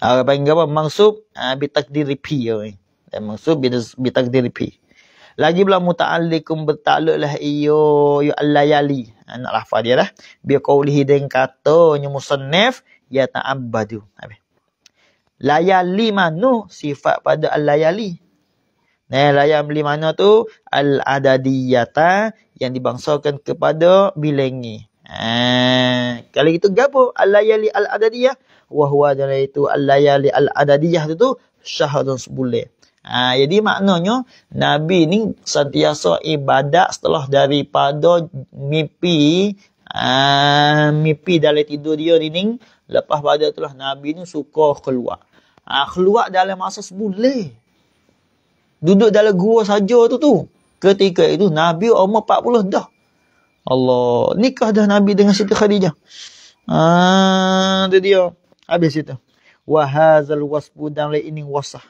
Ah, ada panggil apa? Mausub bi takdir pi. Dan ya, mausub bi takdir pi. Lagi pula muta'alikum bertaluklah iyo yu ya al-layali. Ya nak lafa dia lah. Biar kau lihi dengan katanya musanif ya ta'abadu. Habis. Layali mana sifat pada al-layali. Nah, layam lima mana tu? Al-adadiyata yang dibangsakan kepada bilengi. Ha, kalau itu gapo al-layali al-adadiyah wa huwa itu al-layali al-adadiyah tu syahrun sebulan. Ha, jadi maknanya Nabi ni sentiasa ibadat setelah daripada mimpi ha, mimpi dalam tidur dia ni lepas pada telah Nabi ni suka keluar. Ha, keluar dalam masa sebulan. Duduk dalam gua saja tu tu ketika itu Nabi umur 40 dah. Allah, nikah dah Nabi dengan Siti Khadijah. Ah, dia dia habis itu. Wa hazal wasbu dan la ini wasah.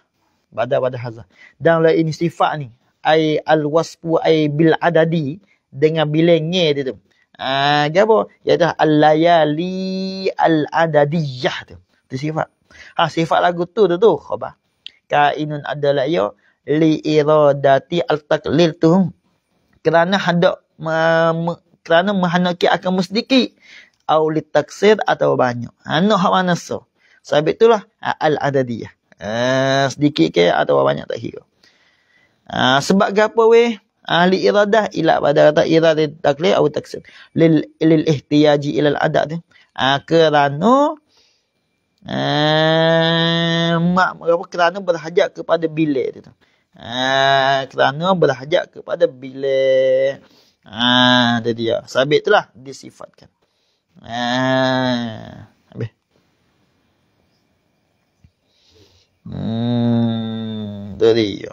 Bada pada hazal. Dan la ini sifat ni, ai al wasbu ai bil adadi dengan bilangnya dia tu. Ah, dia apa? Dia dah al layali al adadiyah tu. Tu sifat. Ha sifat lagu tu tu tu, khabar. Kainun adalah ya li iradati al-taqlil tu kerana hendak kerana menghanaki akan musdiki au li taksir atau banyak anu ha, hak mana so sebab itulah ha, al adadiyah uh, ha, sedikit ke atau banyak tak kira sebab gapo we ahli iradah ila pada kata iradah taklil atau taksir lil lil ihtiyaji ila al adad tu kerana Uh, mak, kerana berhajat kepada bilik tu. Ha, kerana berhajat kepada bila ha, dia dia sabit itulah disifatkan ha, habis hmm tu dia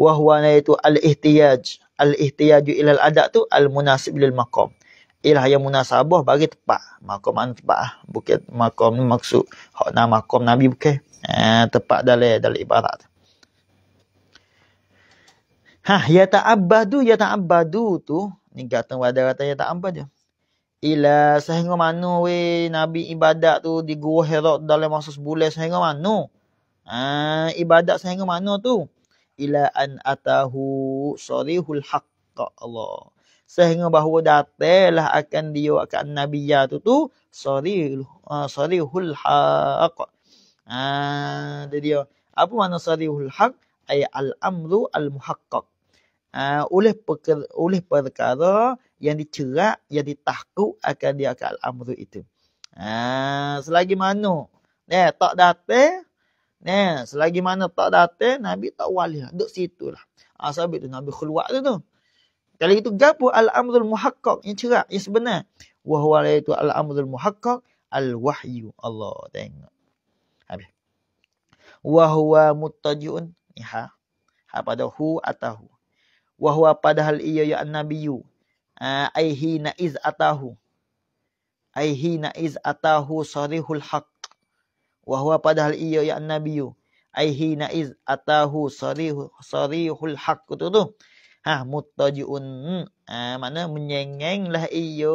wa huwa itu al ihtiyaj al ihtiyaju ilal al tu al munasib lil maqam ialah yang munasabah bagi tepat maqam an tepat ah bukan maqam ni maksud hak nama maqam nabi bukan eh ha, tepat dalam dalam ibarat tu. Ha, ya ta'abbadu, ya ta'abbadu tu. Ni kata wadah kata ya ta'abbad je. Ila sehingga mana we Nabi ibadat tu di Gua Herod dalam masa sebulan sehingga mana? Ha, ibadat sehingga mana tu? Ila an atahu sarihul haqqa Allah. Sehingga bahawa datelah akan dia akan Nabi ya tu tu sarihul, uh, sarihul haqqa. Ha, dia dia. Apa makna sarihul haqqa? ay al-amru al-muhaqqaq uh, oleh peker, oleh perkara yang dicerak yang ditakut akan dia akan al-amru itu. Uh, selagi mana ne tak datang ne selagi mana tak datang nabi tak wali duduk situlah. Ah uh, sabit tu nabi keluar tu tu. Kalau itu gapo al-amrul muhaqqaq yang cerak yang sebenar. Wa huwa laitu al-amrul muhaqqaq al-wahyu. Allah tengok. Habis. Wa huwa muttajiun. Ni ya, ha. Ha pada hu atau hu wa huwa padahal iya ya annabiyyu uh, ah, ai hina iz atahu ai hina iz atahu sarihul haqq wa huwa padahal iya ya annabiyyu ai hina iz atahu sarihul sarihul haqq tu tu ha muttajiun ah, mana menyengeng lah iyo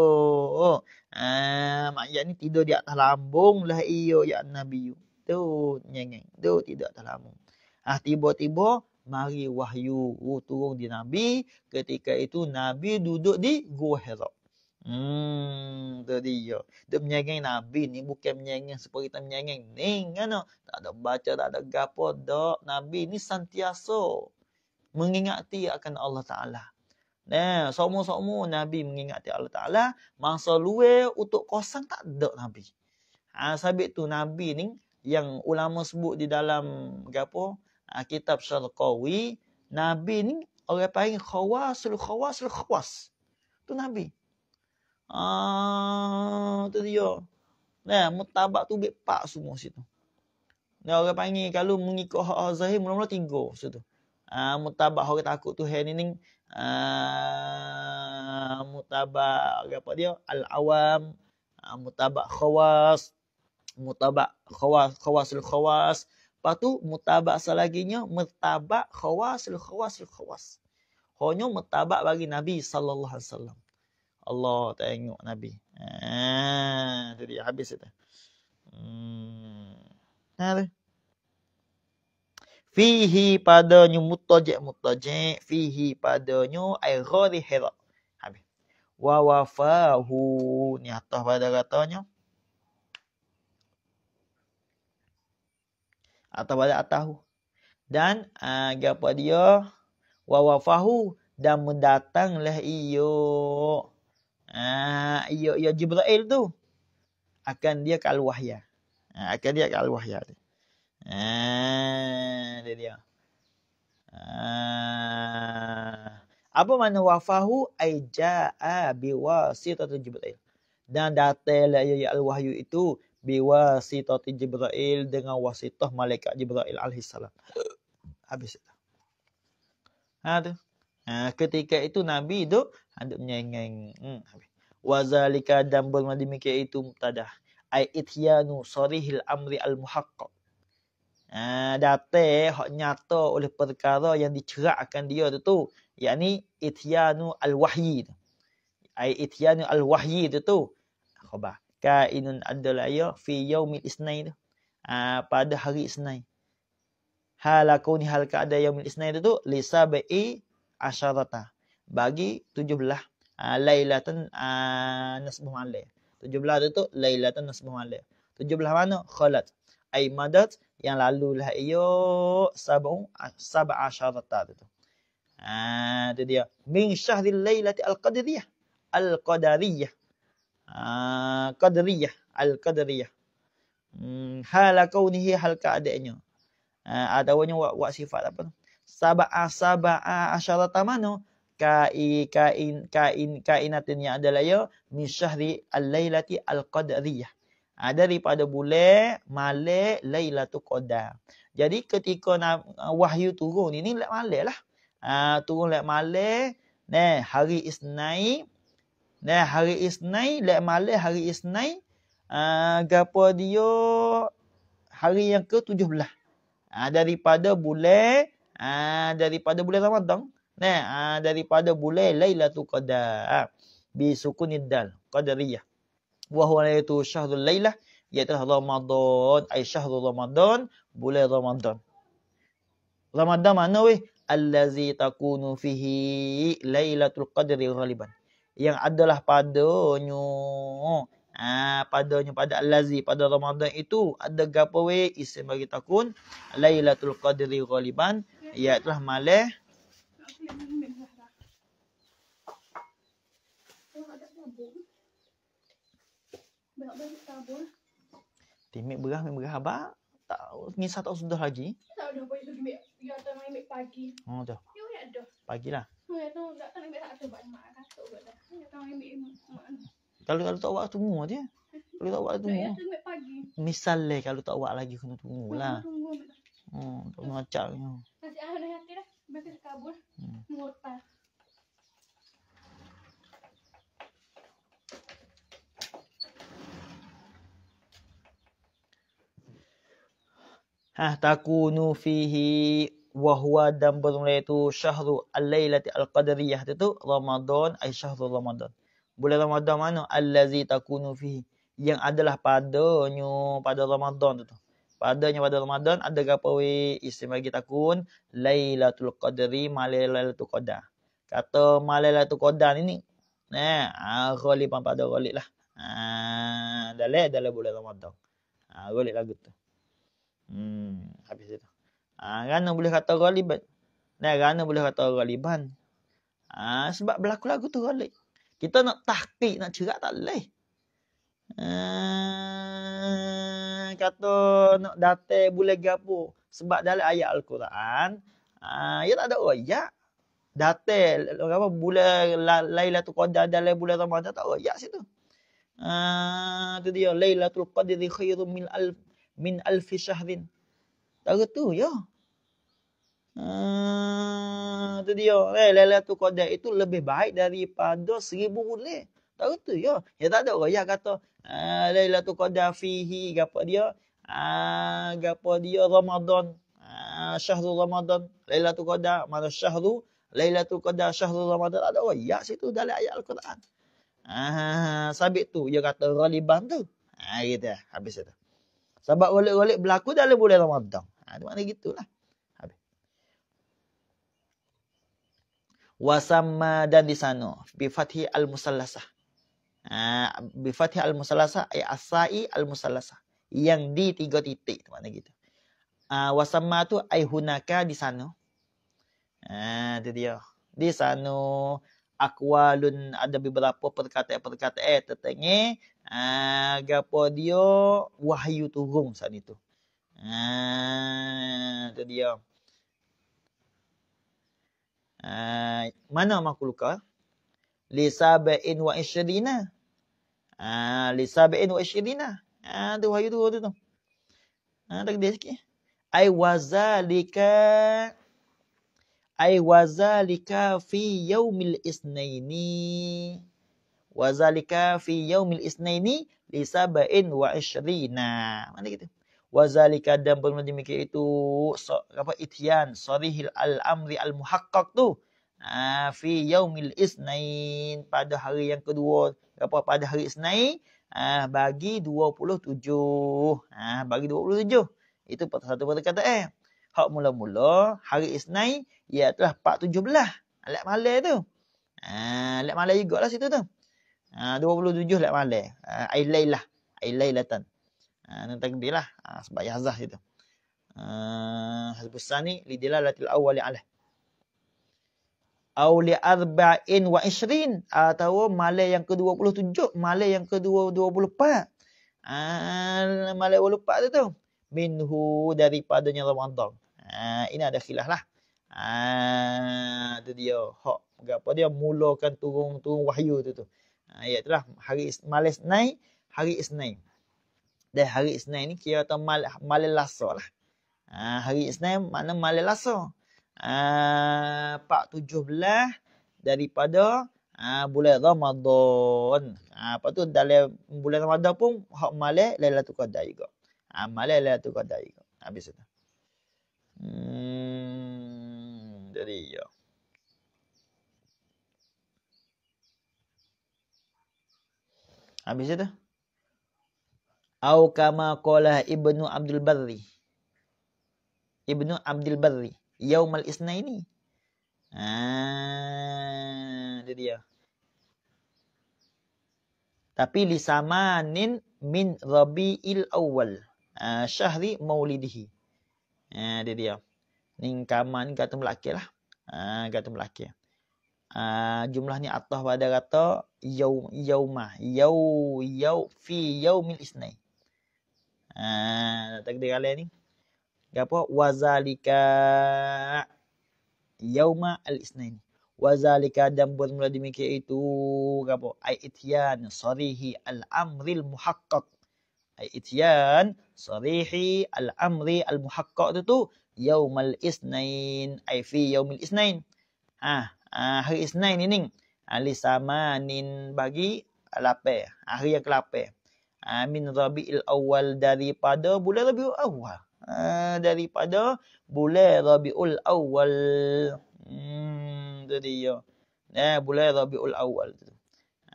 ha, maknanya ni tidur di atas lambung lah iyo ya nabi tu nyengeng tu tidur di atas lambung ha, tiba-tiba mari wahyu uh, turun di Nabi. Ketika itu Nabi duduk di Gua Hira. Hmm, tu dia. Dia menyengeng Nabi ni bukan menyengeng seperti kita menyengeng. Ni, kan? Tak ada baca, tak ada gapo dok. Nabi ni santiasa mengingati akan Allah Ta'ala. Nah, somo-somo Nabi mengingati Allah Ta'ala. Masa luwe untuk kosong tak ada Nabi. Ha, sabit tu Nabi ni yang ulama sebut di dalam gapo ha, kitab Syalqawi, Nabi ni orang panggil khawasul khawasul khawas. Tu Nabi. Ah, tu dia. Nah, mutabak tu bit pak semua situ. Dia orang panggil kalau mengikut hak zahir mula-mula tiga situ. Ah, mutabak orang takut tu hen ni ah, mutabak apa dia? Al awam, ah, mutabak khawas, mutabak khawas khawasul khawas. khawas. Lepas tu mutabak selaginya mutabak khawasul khawasul khawas. Hanya mutabak bagi Nabi sallallahu alaihi wasallam. Allah tengok Nabi. Ha, ah, jadi habis itu. Hmm. Ha, fihi padanya mutajik mutajik fihi padanya airari herak. Habis. Wa wafahu ni atas pada katanya. atau wala atahu dan agak ah, uh, dia wa wafahu dan mendatanglah iyo ah uh, iyo iyo jibril tu akan dia kal wahya uh, ah, akan dia kal wahya ah uh, dia dia uh, apa mana wafahu ai jaa bi wasitatu jibril dan datanglah iyo ya, ya al wahyu ya itu biwasitati Jibril dengan wasitah malaikat Jibril alaihissalam. Habis itu. Ha tu. Ha, ketika itu Nabi duk ha, duk menyengeng. Hmm, habis. Wazalika dambul madimika itu mutadah. Ai ithyanu sarihil amri al-muhaqqaq. Ha, Data hak nyata oleh perkara yang dicerakkan dia tu tu. Yang ithyanu al-wahyi tu. Ai ithyanu al-wahyi tu tu. Khabar kainun adalah ya fi yaumil isnai tu. Ah pada hari Isnin. Halaku ni hal ada yaumil isnai tu tu lisa bi asharata. Bagi 17 uh, ah, lailatan uh, ah, nasbu malai. 17 tu tu lailatan nasbu malai. 17 mana? Khalat. Ai madat yang lalu lah iyo sabu sab asharata tu. Ah uh, tu dia min syahril lailati al-qadariyah. Al-qadariyah. Ah, qadariyah al qadariyah hmm, hal kaunihi hal keadaannya Ada ah, adawanya ah, wak, wak sifat apa tu sab'a sab'a asyarata mano kain kain kainatin yang adalah ya min syahri al-lailati al-qadariyah uh, daripada bulan malam lailatul qadar jadi ketika na, wahyu turun ini lah malam lah uh, turun lah malam nah hari isnai dan hari Isnai, lek malam hari Isnai, uh, gapo dia hari yang ke-17. Uh, ah, daripada bulan uh, daripada bulan Ramadan. Nah, uh, daripada bulan Lailatul Qadar. Uh, bi sukunid dal qadariyah. Wa huwa laylatul syahrul lailah iaitu Ramadan, ai syahrul Ramadan, bulan Ramadan. Ramadan mana weh? Allazi takunu fihi Lailatul Qadri ghaliban yang adalah padanya ha, padanya pada al pada Ramadan itu ada gapo we isim bagi takun lailatul qadri ghaliban iaitu lah malam Timik berah, timik berah apa? Tak, nisa tak sudah lagi. Tak ada boleh timik. Ya, tak main pagi. Oh, tu. Ya, ada. Pagilah kalau kalau tak awak tunggu dia. Kalau tak awak tunggu. Ya, Misalnya kalau tak awak lagi kena tunggu lah. Hmm, tunggu oh, macam ni. Masih ada hati dah. Mesti kabur. Mengotak. Hmm. Ah, takunu fihi wa huwa dan bermula itu syahru al-lailati al-qadariyah itu Ramadan ay syahru Ramadan. Bulan Ramadan mana allazi takunu fi yang adalah padanya pada Ramadan itu. Padanya pada Ramadan ada gapo we isim bagi takun lailatul qadri malailatul qadar. Kata malailatul qadar ini nah ha, ahli pada golik lah. Ha dalam dalam bulan Ramadan. Ha golik lagu tu. Hmm habis itu. Ha, rana boleh kata galiban. Dan rana boleh kata galiban. Ha, sebab berlaku lagu tu galib. Kita nak tahkik, nak cerak tak boleh. Ha, kata nak date, boleh gapo. Sebab dalam ayat Al-Quran, ha, ia ya tak ada ayat. Date, apa, boleh lailah qadar, kodah dalam bulan Ramadhan, tak ada ayat situ. Ha, itu dia, lailah tu kodah min, al, min alfi syahrin. Cara tu ya. Ah, tu dia. Eh, tu Qadar itu lebih baik daripada seribu bulan. Tahu tu ya. Ya tak ada orang yang kata ah tu Qadar fihi gapo dia? Ah, gapo dia Ramadan. Ah, Syahrul Ramadan, Lailatul Qadar, mana Syahrul tu Qadar Syahrul Ramadan ada orang ya situ dalam ayat Al-Quran. Ah, sabit tu dia kata ghaliban tu. Ah, gitu habis itu. Sebab golek-golek berlaku dalam bulan Ramadan. Itu mana gitulah. Wasamma dan di sana. Bifathi al-musallasah. Ha, Bifathi al-musallasah. Ay asai al-musallasah. Yang di tiga titik. Itu mana gitu. Ha, wasamma tu ay hunaka di sana. Itu ha, dia. Di sana. Akwalun ada beberapa perkataan-perkataan eh, tertengah. Gapodio wahyu turun saat itu. Ah, itu dia. Ha, mana makuluka? Lisabain wa isyirina. Ha, ah, Lisabain wa isyirina. Ha, tu wahyu tu. tu, tu. Ha, tak gede sikit. Ay wazalika. Ay wazalika fi yaumil isnaini. Wazalika fi yaumil isnaini. Lisabain wa isyirina. Mana kita? Gitu? Wazalika dan bermula demikian itu so, apa ityan sarihil al amri al muhakkak tu ha, fi yaumil isnain pada hari yang kedua apa pada hari isnain ah ha, bagi 27 ah ha, bagi 27 itu patah satu patah kata eh hak mula-mula hari isnain ia telah 417 alat malam tu ah alat malam jugaklah situ tu ah ha, 27 alat malam ah ailailah ailailatan Ha, uh, dia lah. Ha, ah, sebab Yahzah itu. Uh, ah, Hasbussani li dilalatil awal alah. alaih. Auli arba'in wa isrin. Atau malai yang ke-27. Malai yang ke-24. Uh, ah, malai yang ke-24 itu. Minhu daripadanya Ramadan. Uh, ini ada khilaf lah. Ah, uh, dia. Hak. Gapa dia mulakan turun-turun wahyu itu. Uh, iaitulah ya hari Malai naik. Hari Isnin dari hari Senin ni kira atau mal malam lasa lah. Uh, hari Senin mana malam lasa. Ah uh, 17 daripada uh, bulan Ramadan. Ah ha, uh, apa tu dalam bulan Ramadan pun hak malam tu Qadar juga. Ah uh, malam Lailatul Qadar juga. Habis itu. Hmm jadi ya. Habis itu. Au kama qala Ibnu Abdul Barri. Ibnu Abdul Barri, yaumul ini. Ah, dia dia. Tapi li samanin min Rabiil Awal. Ah, ha, syahri maulidihi. Ah, dia dia. Ni kama ni kata melaki lah. Ah, ha, kata melaki. Ah, jumlah ni atas pada kata yau yauma, yau yau fi yaumil isnaini. Ah, takdir alai ni. Gapo wazalika yauma al isnain. Wazalika dan buat mula demikian itu gapo ai ityan sarihi al-amri al muhakkak. Ai ityan sarihi al-amri al muhakkak tu tu al isnain. ai fi al isnain. Ah, ha, ha, ah hari isnin ni ning. Ali ha, bagi lapar. Hari yang kelapar. Amin ah, Rabi'il Awal daripada bulan Rabi'ul Awal. Uh, ah, daripada bulan Rabi'ul Awal. Hmm, tu dia. Eh, bulan Rabi'ul Awal tu.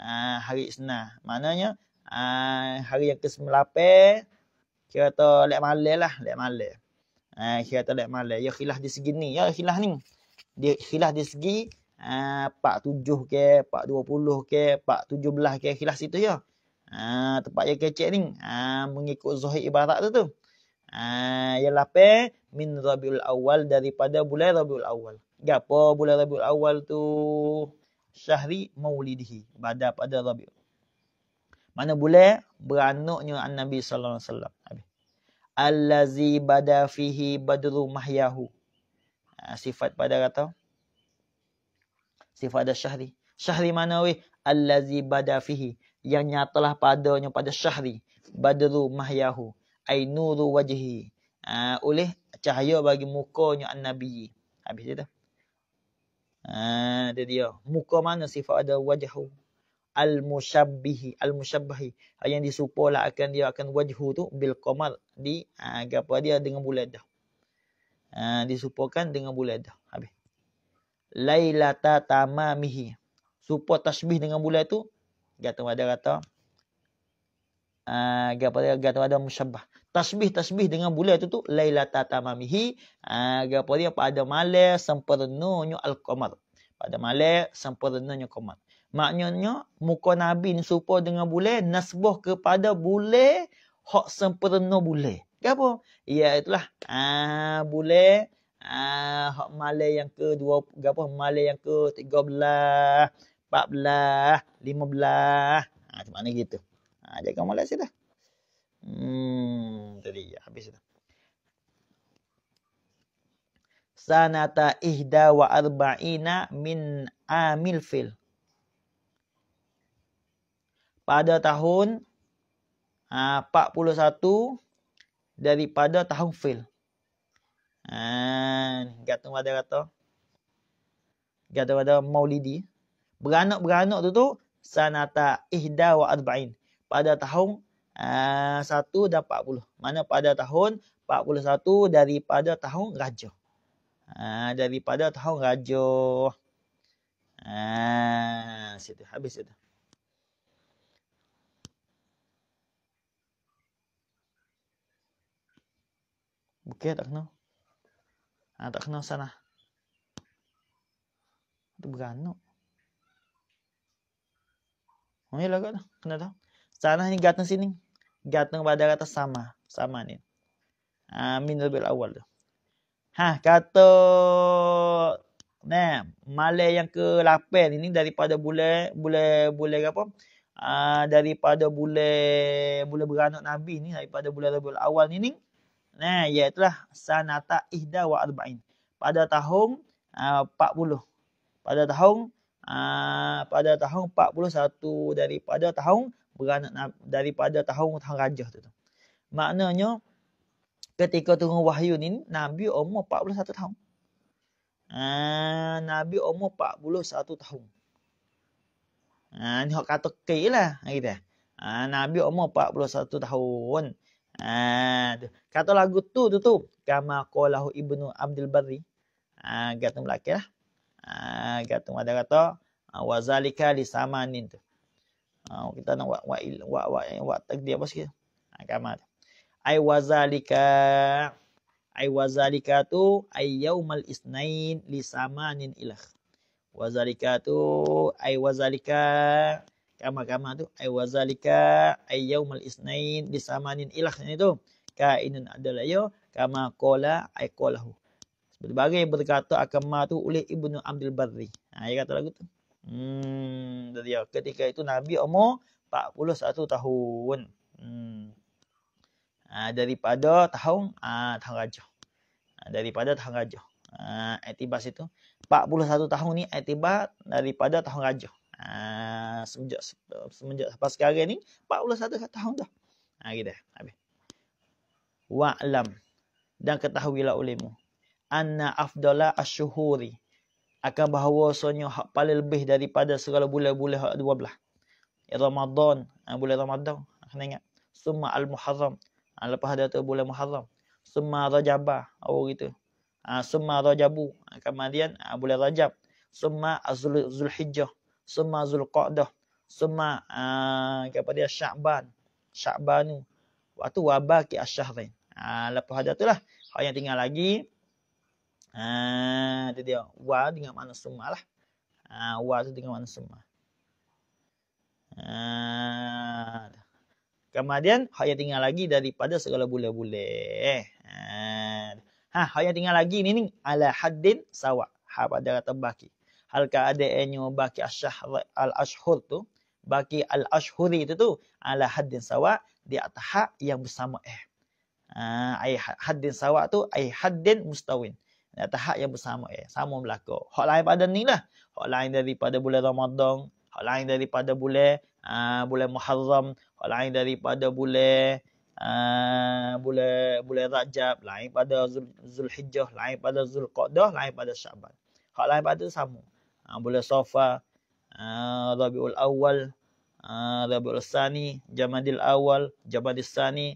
Uh, hari senar. Maknanya, uh, hari yang ke-9, kira tu lek malay lah. Lek malay. Uh, kira tu lek malay. Ya khilah di segi ni. Ya khilah ni. Di, khilah di segi uh, 47 ke, 420 ke, 417 ke. Khilah situ ya. Uh, Ha, tempat yang kecil ni ha, mengikut zuhir ibarat tu tu. Ha, ialah pe min Rabiul Awal daripada bulan Rabiul Awal. Gapo bulan Rabiul Awal tu? Syahri Maulidihi. Badar pada Rabiul. Mana boleh beranuknya An Nabi Sallallahu Alaihi Wasallam. Allazi bada fihi badru mahyahu. Ha, sifat pada kata. Sifat ada syahri. Syahri mana weh? Allazi bada fihi yang nyatalah padanya pada syahri badru mahyahu ai nuru wajhi uh, oleh cahaya bagi mukanya an nabi habis dia tu Ah, ha, dia dia muka mana sifat ada wajhu al musyabbihi al musyabbahi ha, yang disupalah akan dia akan wajhu tu bil qamar di uh, apa dia dengan bulan dah uh, disupakan dengan bulan dah habis lailata tamamihi supa tasbih dengan bulan tu gatung ada kata ah gapo dia gatung ada musyabbah tasbih tasbih dengan bulan itu tu lailata tamamihi ah apa dia pada malam sempurnanya al-qamar pada malam sempurnanya qamar maknanya muka nabi ni serupa dengan bulan nasbah kepada bulan hak sempurna bulan gapo ya itulah ah bulan ah hak malam yang ke 2 gapo malam yang ke 13 empat belah, lima belah. Ah, ha, macam mana gitu. Ha, jaga malas je dah. Hmm, tadi ya, habis dah. Sanata ihda wa arba'ina min amil fil. Pada tahun ah, empat puluh satu daripada tahun fil. Ha, gatung pada kata. Gatung pada maulidi. Ha, beranak-beranak tu tu sanata ihda wa arba'in pada tahun ah, satu uh, dan empat puluh. Mana pada tahun empat puluh satu daripada tahun raja. Uh, daripada tahun raja. Uh, situ, habis itu. Okey tak kena. Ha, tak kena sana. Itu beranak. Mungkin lah kot. Kena tahu. Sana ni gatung sini. Gatung pada kata sama. Sama ni. Ha, Amin uh, lebih awal tu. Ha, kata ne, Malay yang ke-8 ini daripada bulan bulan bulan apa? ah daripada bulan bulan beranak Nabi ni daripada bulan Rabiul Awal ni ni. Nah, iaitu lah sanata ihda wa arba'in. Pada tahun ha, uh, 40. Pada tahun Ah, pada tahun 41 daripada tahun beranak daripada tahun tahun raja tu. tu. Maknanya ketika turun wahyu ni Nabi umur 41 tahun. Ah uh, Nabi umur 41 tahun. Ah ni hok kata ke lah ha, gitu. Ah uh, Nabi umur 41 tahun. Ah uh, kata lagu tu tu tu. Kama qalahu Ibnu Abdul Barri. Ah uh, gatung lah. Ah, kata ha, ada kata ah, wa zalika li samanin tu. Ha, kita nak wa wa wa wa, wa takdir apa sikit. Ha, kama tu. Ai wa zalika ai wa zalika tu ai yaumal isnain li samanin ilah. Wa zalika tu ai wa zalika kama kama tu ai wa zalika ai yaumal isnain li samanin ilah ni tu. Kainun adalah yo ya, kama qala ai qalahu. Berbagai berkata akan tu oleh Ibnu Abdul Barri. Ha, dia kata lagu tu. Hmm, dari ya. Ketika itu Nabi umur 41 tahun. Hmm. Ha, daripada tahun ha, tahun raja. Ha, daripada tahun raja. Ha, etibas itu. 41 tahun ni etibas daripada tahun raja. Ha, semenjak, semenjak sampai sekarang ni 41 tahun dah. Ha, gitu. Habis. Wa'lam. Dan ketahuilah olehmu anna afdala asyuhuri akan bahawa sonyo hak paling lebih daripada segala bulan-bulan hak 12 ya, Ramadan ha, bulan Ramadan ha, kena ingat summa al muharram ha, lepas ada tu bulan muharram summa rajab oh gitu summa rajab, kemudian bulan rajab summa zulhijjah summa zulqa'dah summa apa dia sya'ban sya'ban waktu wabaki asyhar Ah lepas ada tu lah. Hak yang tinggal lagi Ah, ha, itu dia. Wa dengan makna summa lah. Ha, wa tu dengan makna summa. Ah, ha, kemudian, hak yang tinggal lagi daripada segala bule-bule. Eh. Ha, ha, hak yang tinggal lagi ni ni. Ala haddin sawak. Ha, pada kata baki. Hal ada keadaannya baki asyahr al-ashhur tu. Baki al-ashhuri itu tu. Ala haddin sawak. Di atas hak yang bersama eh. Ah, ay, haddin sawak tu. Ay haddin mustawin. Ya, tahap yang bersama eh. Sama berlaku. Hak lain pada ni lah. Hak lain daripada bulan Ramadan. Hak lain daripada bulan uh, bulan Muharram. Hak lain daripada bulan ah, bulan uh, bulan Rajab. Lain pada Zul, Zulhijjah. Lain pada Zulqadah. Lain pada Syaban. Hak lain pada sama. Uh, bulan Sofa. Uh, Rabiul Awal. Uh, Rabiul Sani. Jamadil Awal. Jamadil Sani.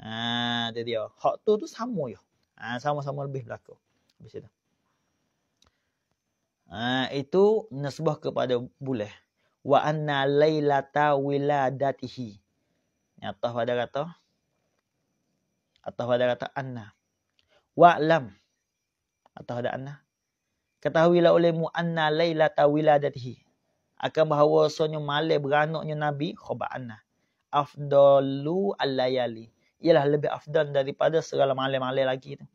Uh, dia dia. Hak tu tu sama ya. Uh, sama-sama lebih belakang. Bersih Ha, itu nasbah kepada boleh. Wa anna laylata wiladatihi. Atah pada kata. Atah pada kata anna. Wa lam. Atah pada anna. Ketahuilah olehmu anna laylata wiladatihi. Akan bahawa sonyo malai beranaknya Nabi. Khobat anna. Afdalu al-layali. Ialah lebih afdal daripada segala malai-malai lagi. Itu.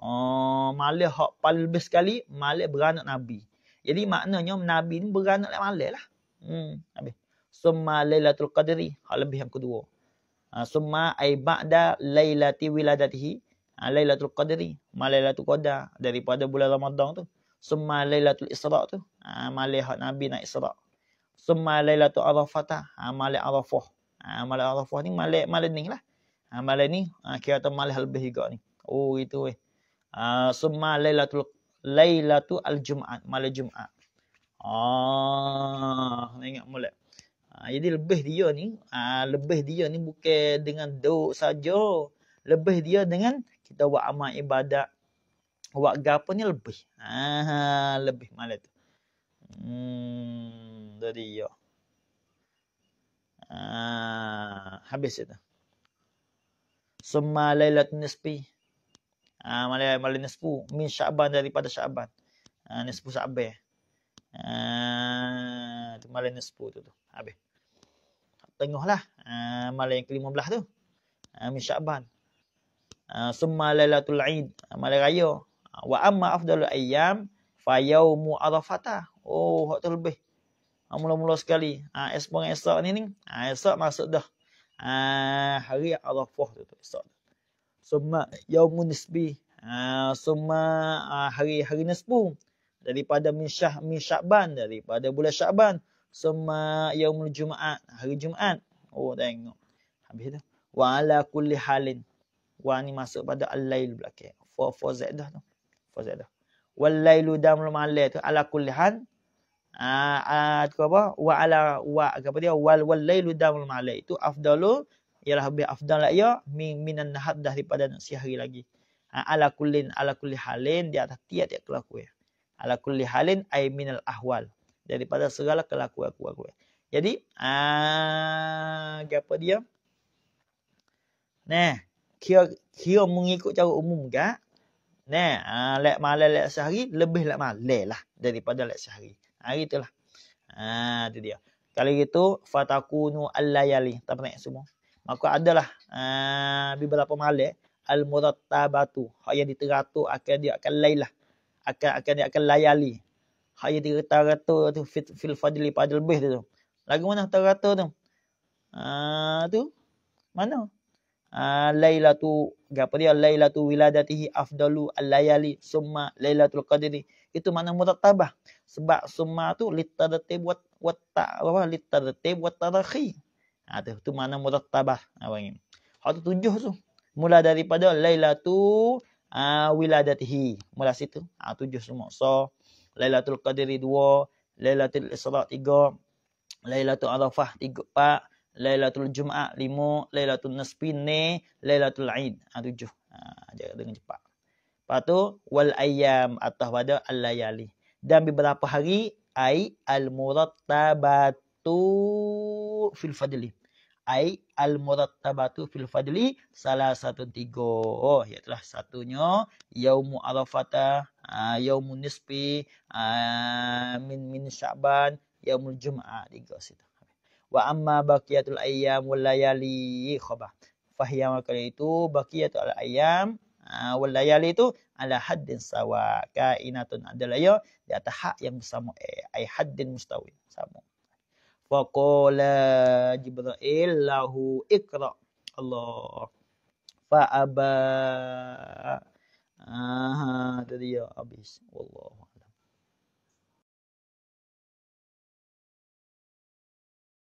Eh, malih hak paling lebih sekali malih beranak nabi jadi maknanya nabi ni beranak lah malih lah hmm nabi summa lailatul qadri hak lebih yang kedua ha, summa ai ba'da lailati wiladatihi ha, lailatul qadri malailatul qadar daripada bulan ramadan tu summa lailatul isra tu ha, malih hak nabi naik isra summa lailatul arafah ha, malih arafah ha, malih arafah ni malih malih ni lah ha, malih ni ha, kira tu malih lebih juga ni oh gitu weh Ah, summa lailatul lailatu al-jumaat malam jumaat ah ingat molek ah, jadi lebih dia ni ah, lebih dia ni bukan dengan duk saja lebih dia dengan kita buat amal ibadat buat gapo ni lebih ah lebih malam tu hmm jadi yo ya. ah habis itu summa lailatul nisfi Malay ah, malay nespu min Syaban daripada Syaban. Ah nespu Syaban. Ah uh, tu nespu tu tu. Habis. Tengahlah ah uh, malay yang ke-15 tu. Ah uh, min Syaban. Ah uh, summa lailatul id, uh, ah, malay raya. Ah, wa amma afdalul ayyam fa yaumu Arafata. Oh, hak terlebih. Ah uh, mula-mula sekali. Ah uh, esok esok ni ni. Ah esok masuk dah. Ah hari Arafah tu tu esok. Tu summa yaumun nisbi ha summa ha, hari-hari nisbu daripada min syah min syaban daripada bulan syaban summa yaumul jumaat hari jumaat oh tengok habis tu wa ala kulli halin wa ni masuk pada al-lail belakang fa fa zaidah tu fa zaidah wal lailu damul malai tu ala kulli han ah ha, ha, uh, uh, apa wa ala wa apa dia wal wal lailu damul malai tu afdalu ialah lebih afdal lah ia ya, min minan nahab daripada sihari lagi. Ha, ala kullin ala kulli halin di atas tiap-tiap kelakuan. Ala kulli halin ay minal ahwal daripada segala kelakuan aku aku. Jadi ah apa dia? Nah, kia kia mengikut cara umum ke? Nah, ha, lek malam lek sehari lebih lek malam lah daripada lek sehari. Ah itulah. Ah itu dia. Kalau gitu fatakunu allayali. Tak pernah semua. Maka adalah uh, beberapa malik eh, al-murattabatu. Hak yang diteratur akan dia akan lailah. Akan akan dia akan layali. Hak yang diteratur tu fit, fil fadli pada lebih tu. Lagu mana teratur tu? Ah uh, tu. Mana? Ah uh, lailatu gapo dia lailatu wiladatihi afdalu al-layali summa lailatul qadri. Itu mana murattabah. Sebab summa tu litadatib wat wat ta apa litadatib wat tarakhi. Ah tu mana murattabah abang ha, ni. Hak tu tujuh tu. Mula daripada Lailatu ah uh, wiladatihi. Mula situ. Ah uh, tujuh semua. So Lailatul Qadri 2, Lailatul Isra 3, Lailatul Arafah tiga pak, Lailatul Jumaat 5, Lailatul Nisfi 6, Lailatul Aid. Ah uh, tujuh. Ah dengan cepat. Lepas tu wal ayyam atau pada al-layali. Dan beberapa hari ai al-murattabatu fil fadli ai al murattabatu fil fadli salah satu tiga oh ya telah satunya yaumu arafah ha, uh, yaumu nisfi uh, ha, min min syaban yaumul jumaah tiga situ wa amma baqiyatul ayyam wal layali khabar fahiya maka itu baqiyatul ayyam ha, wal layali itu ala haddin sawa kainatun adalah ya di yang sama eh, ai haddin musta'wi, sama Faqala Jibril lahu ikra. Allah. Fa'aba. Ah, tadi ya habis. Wallahu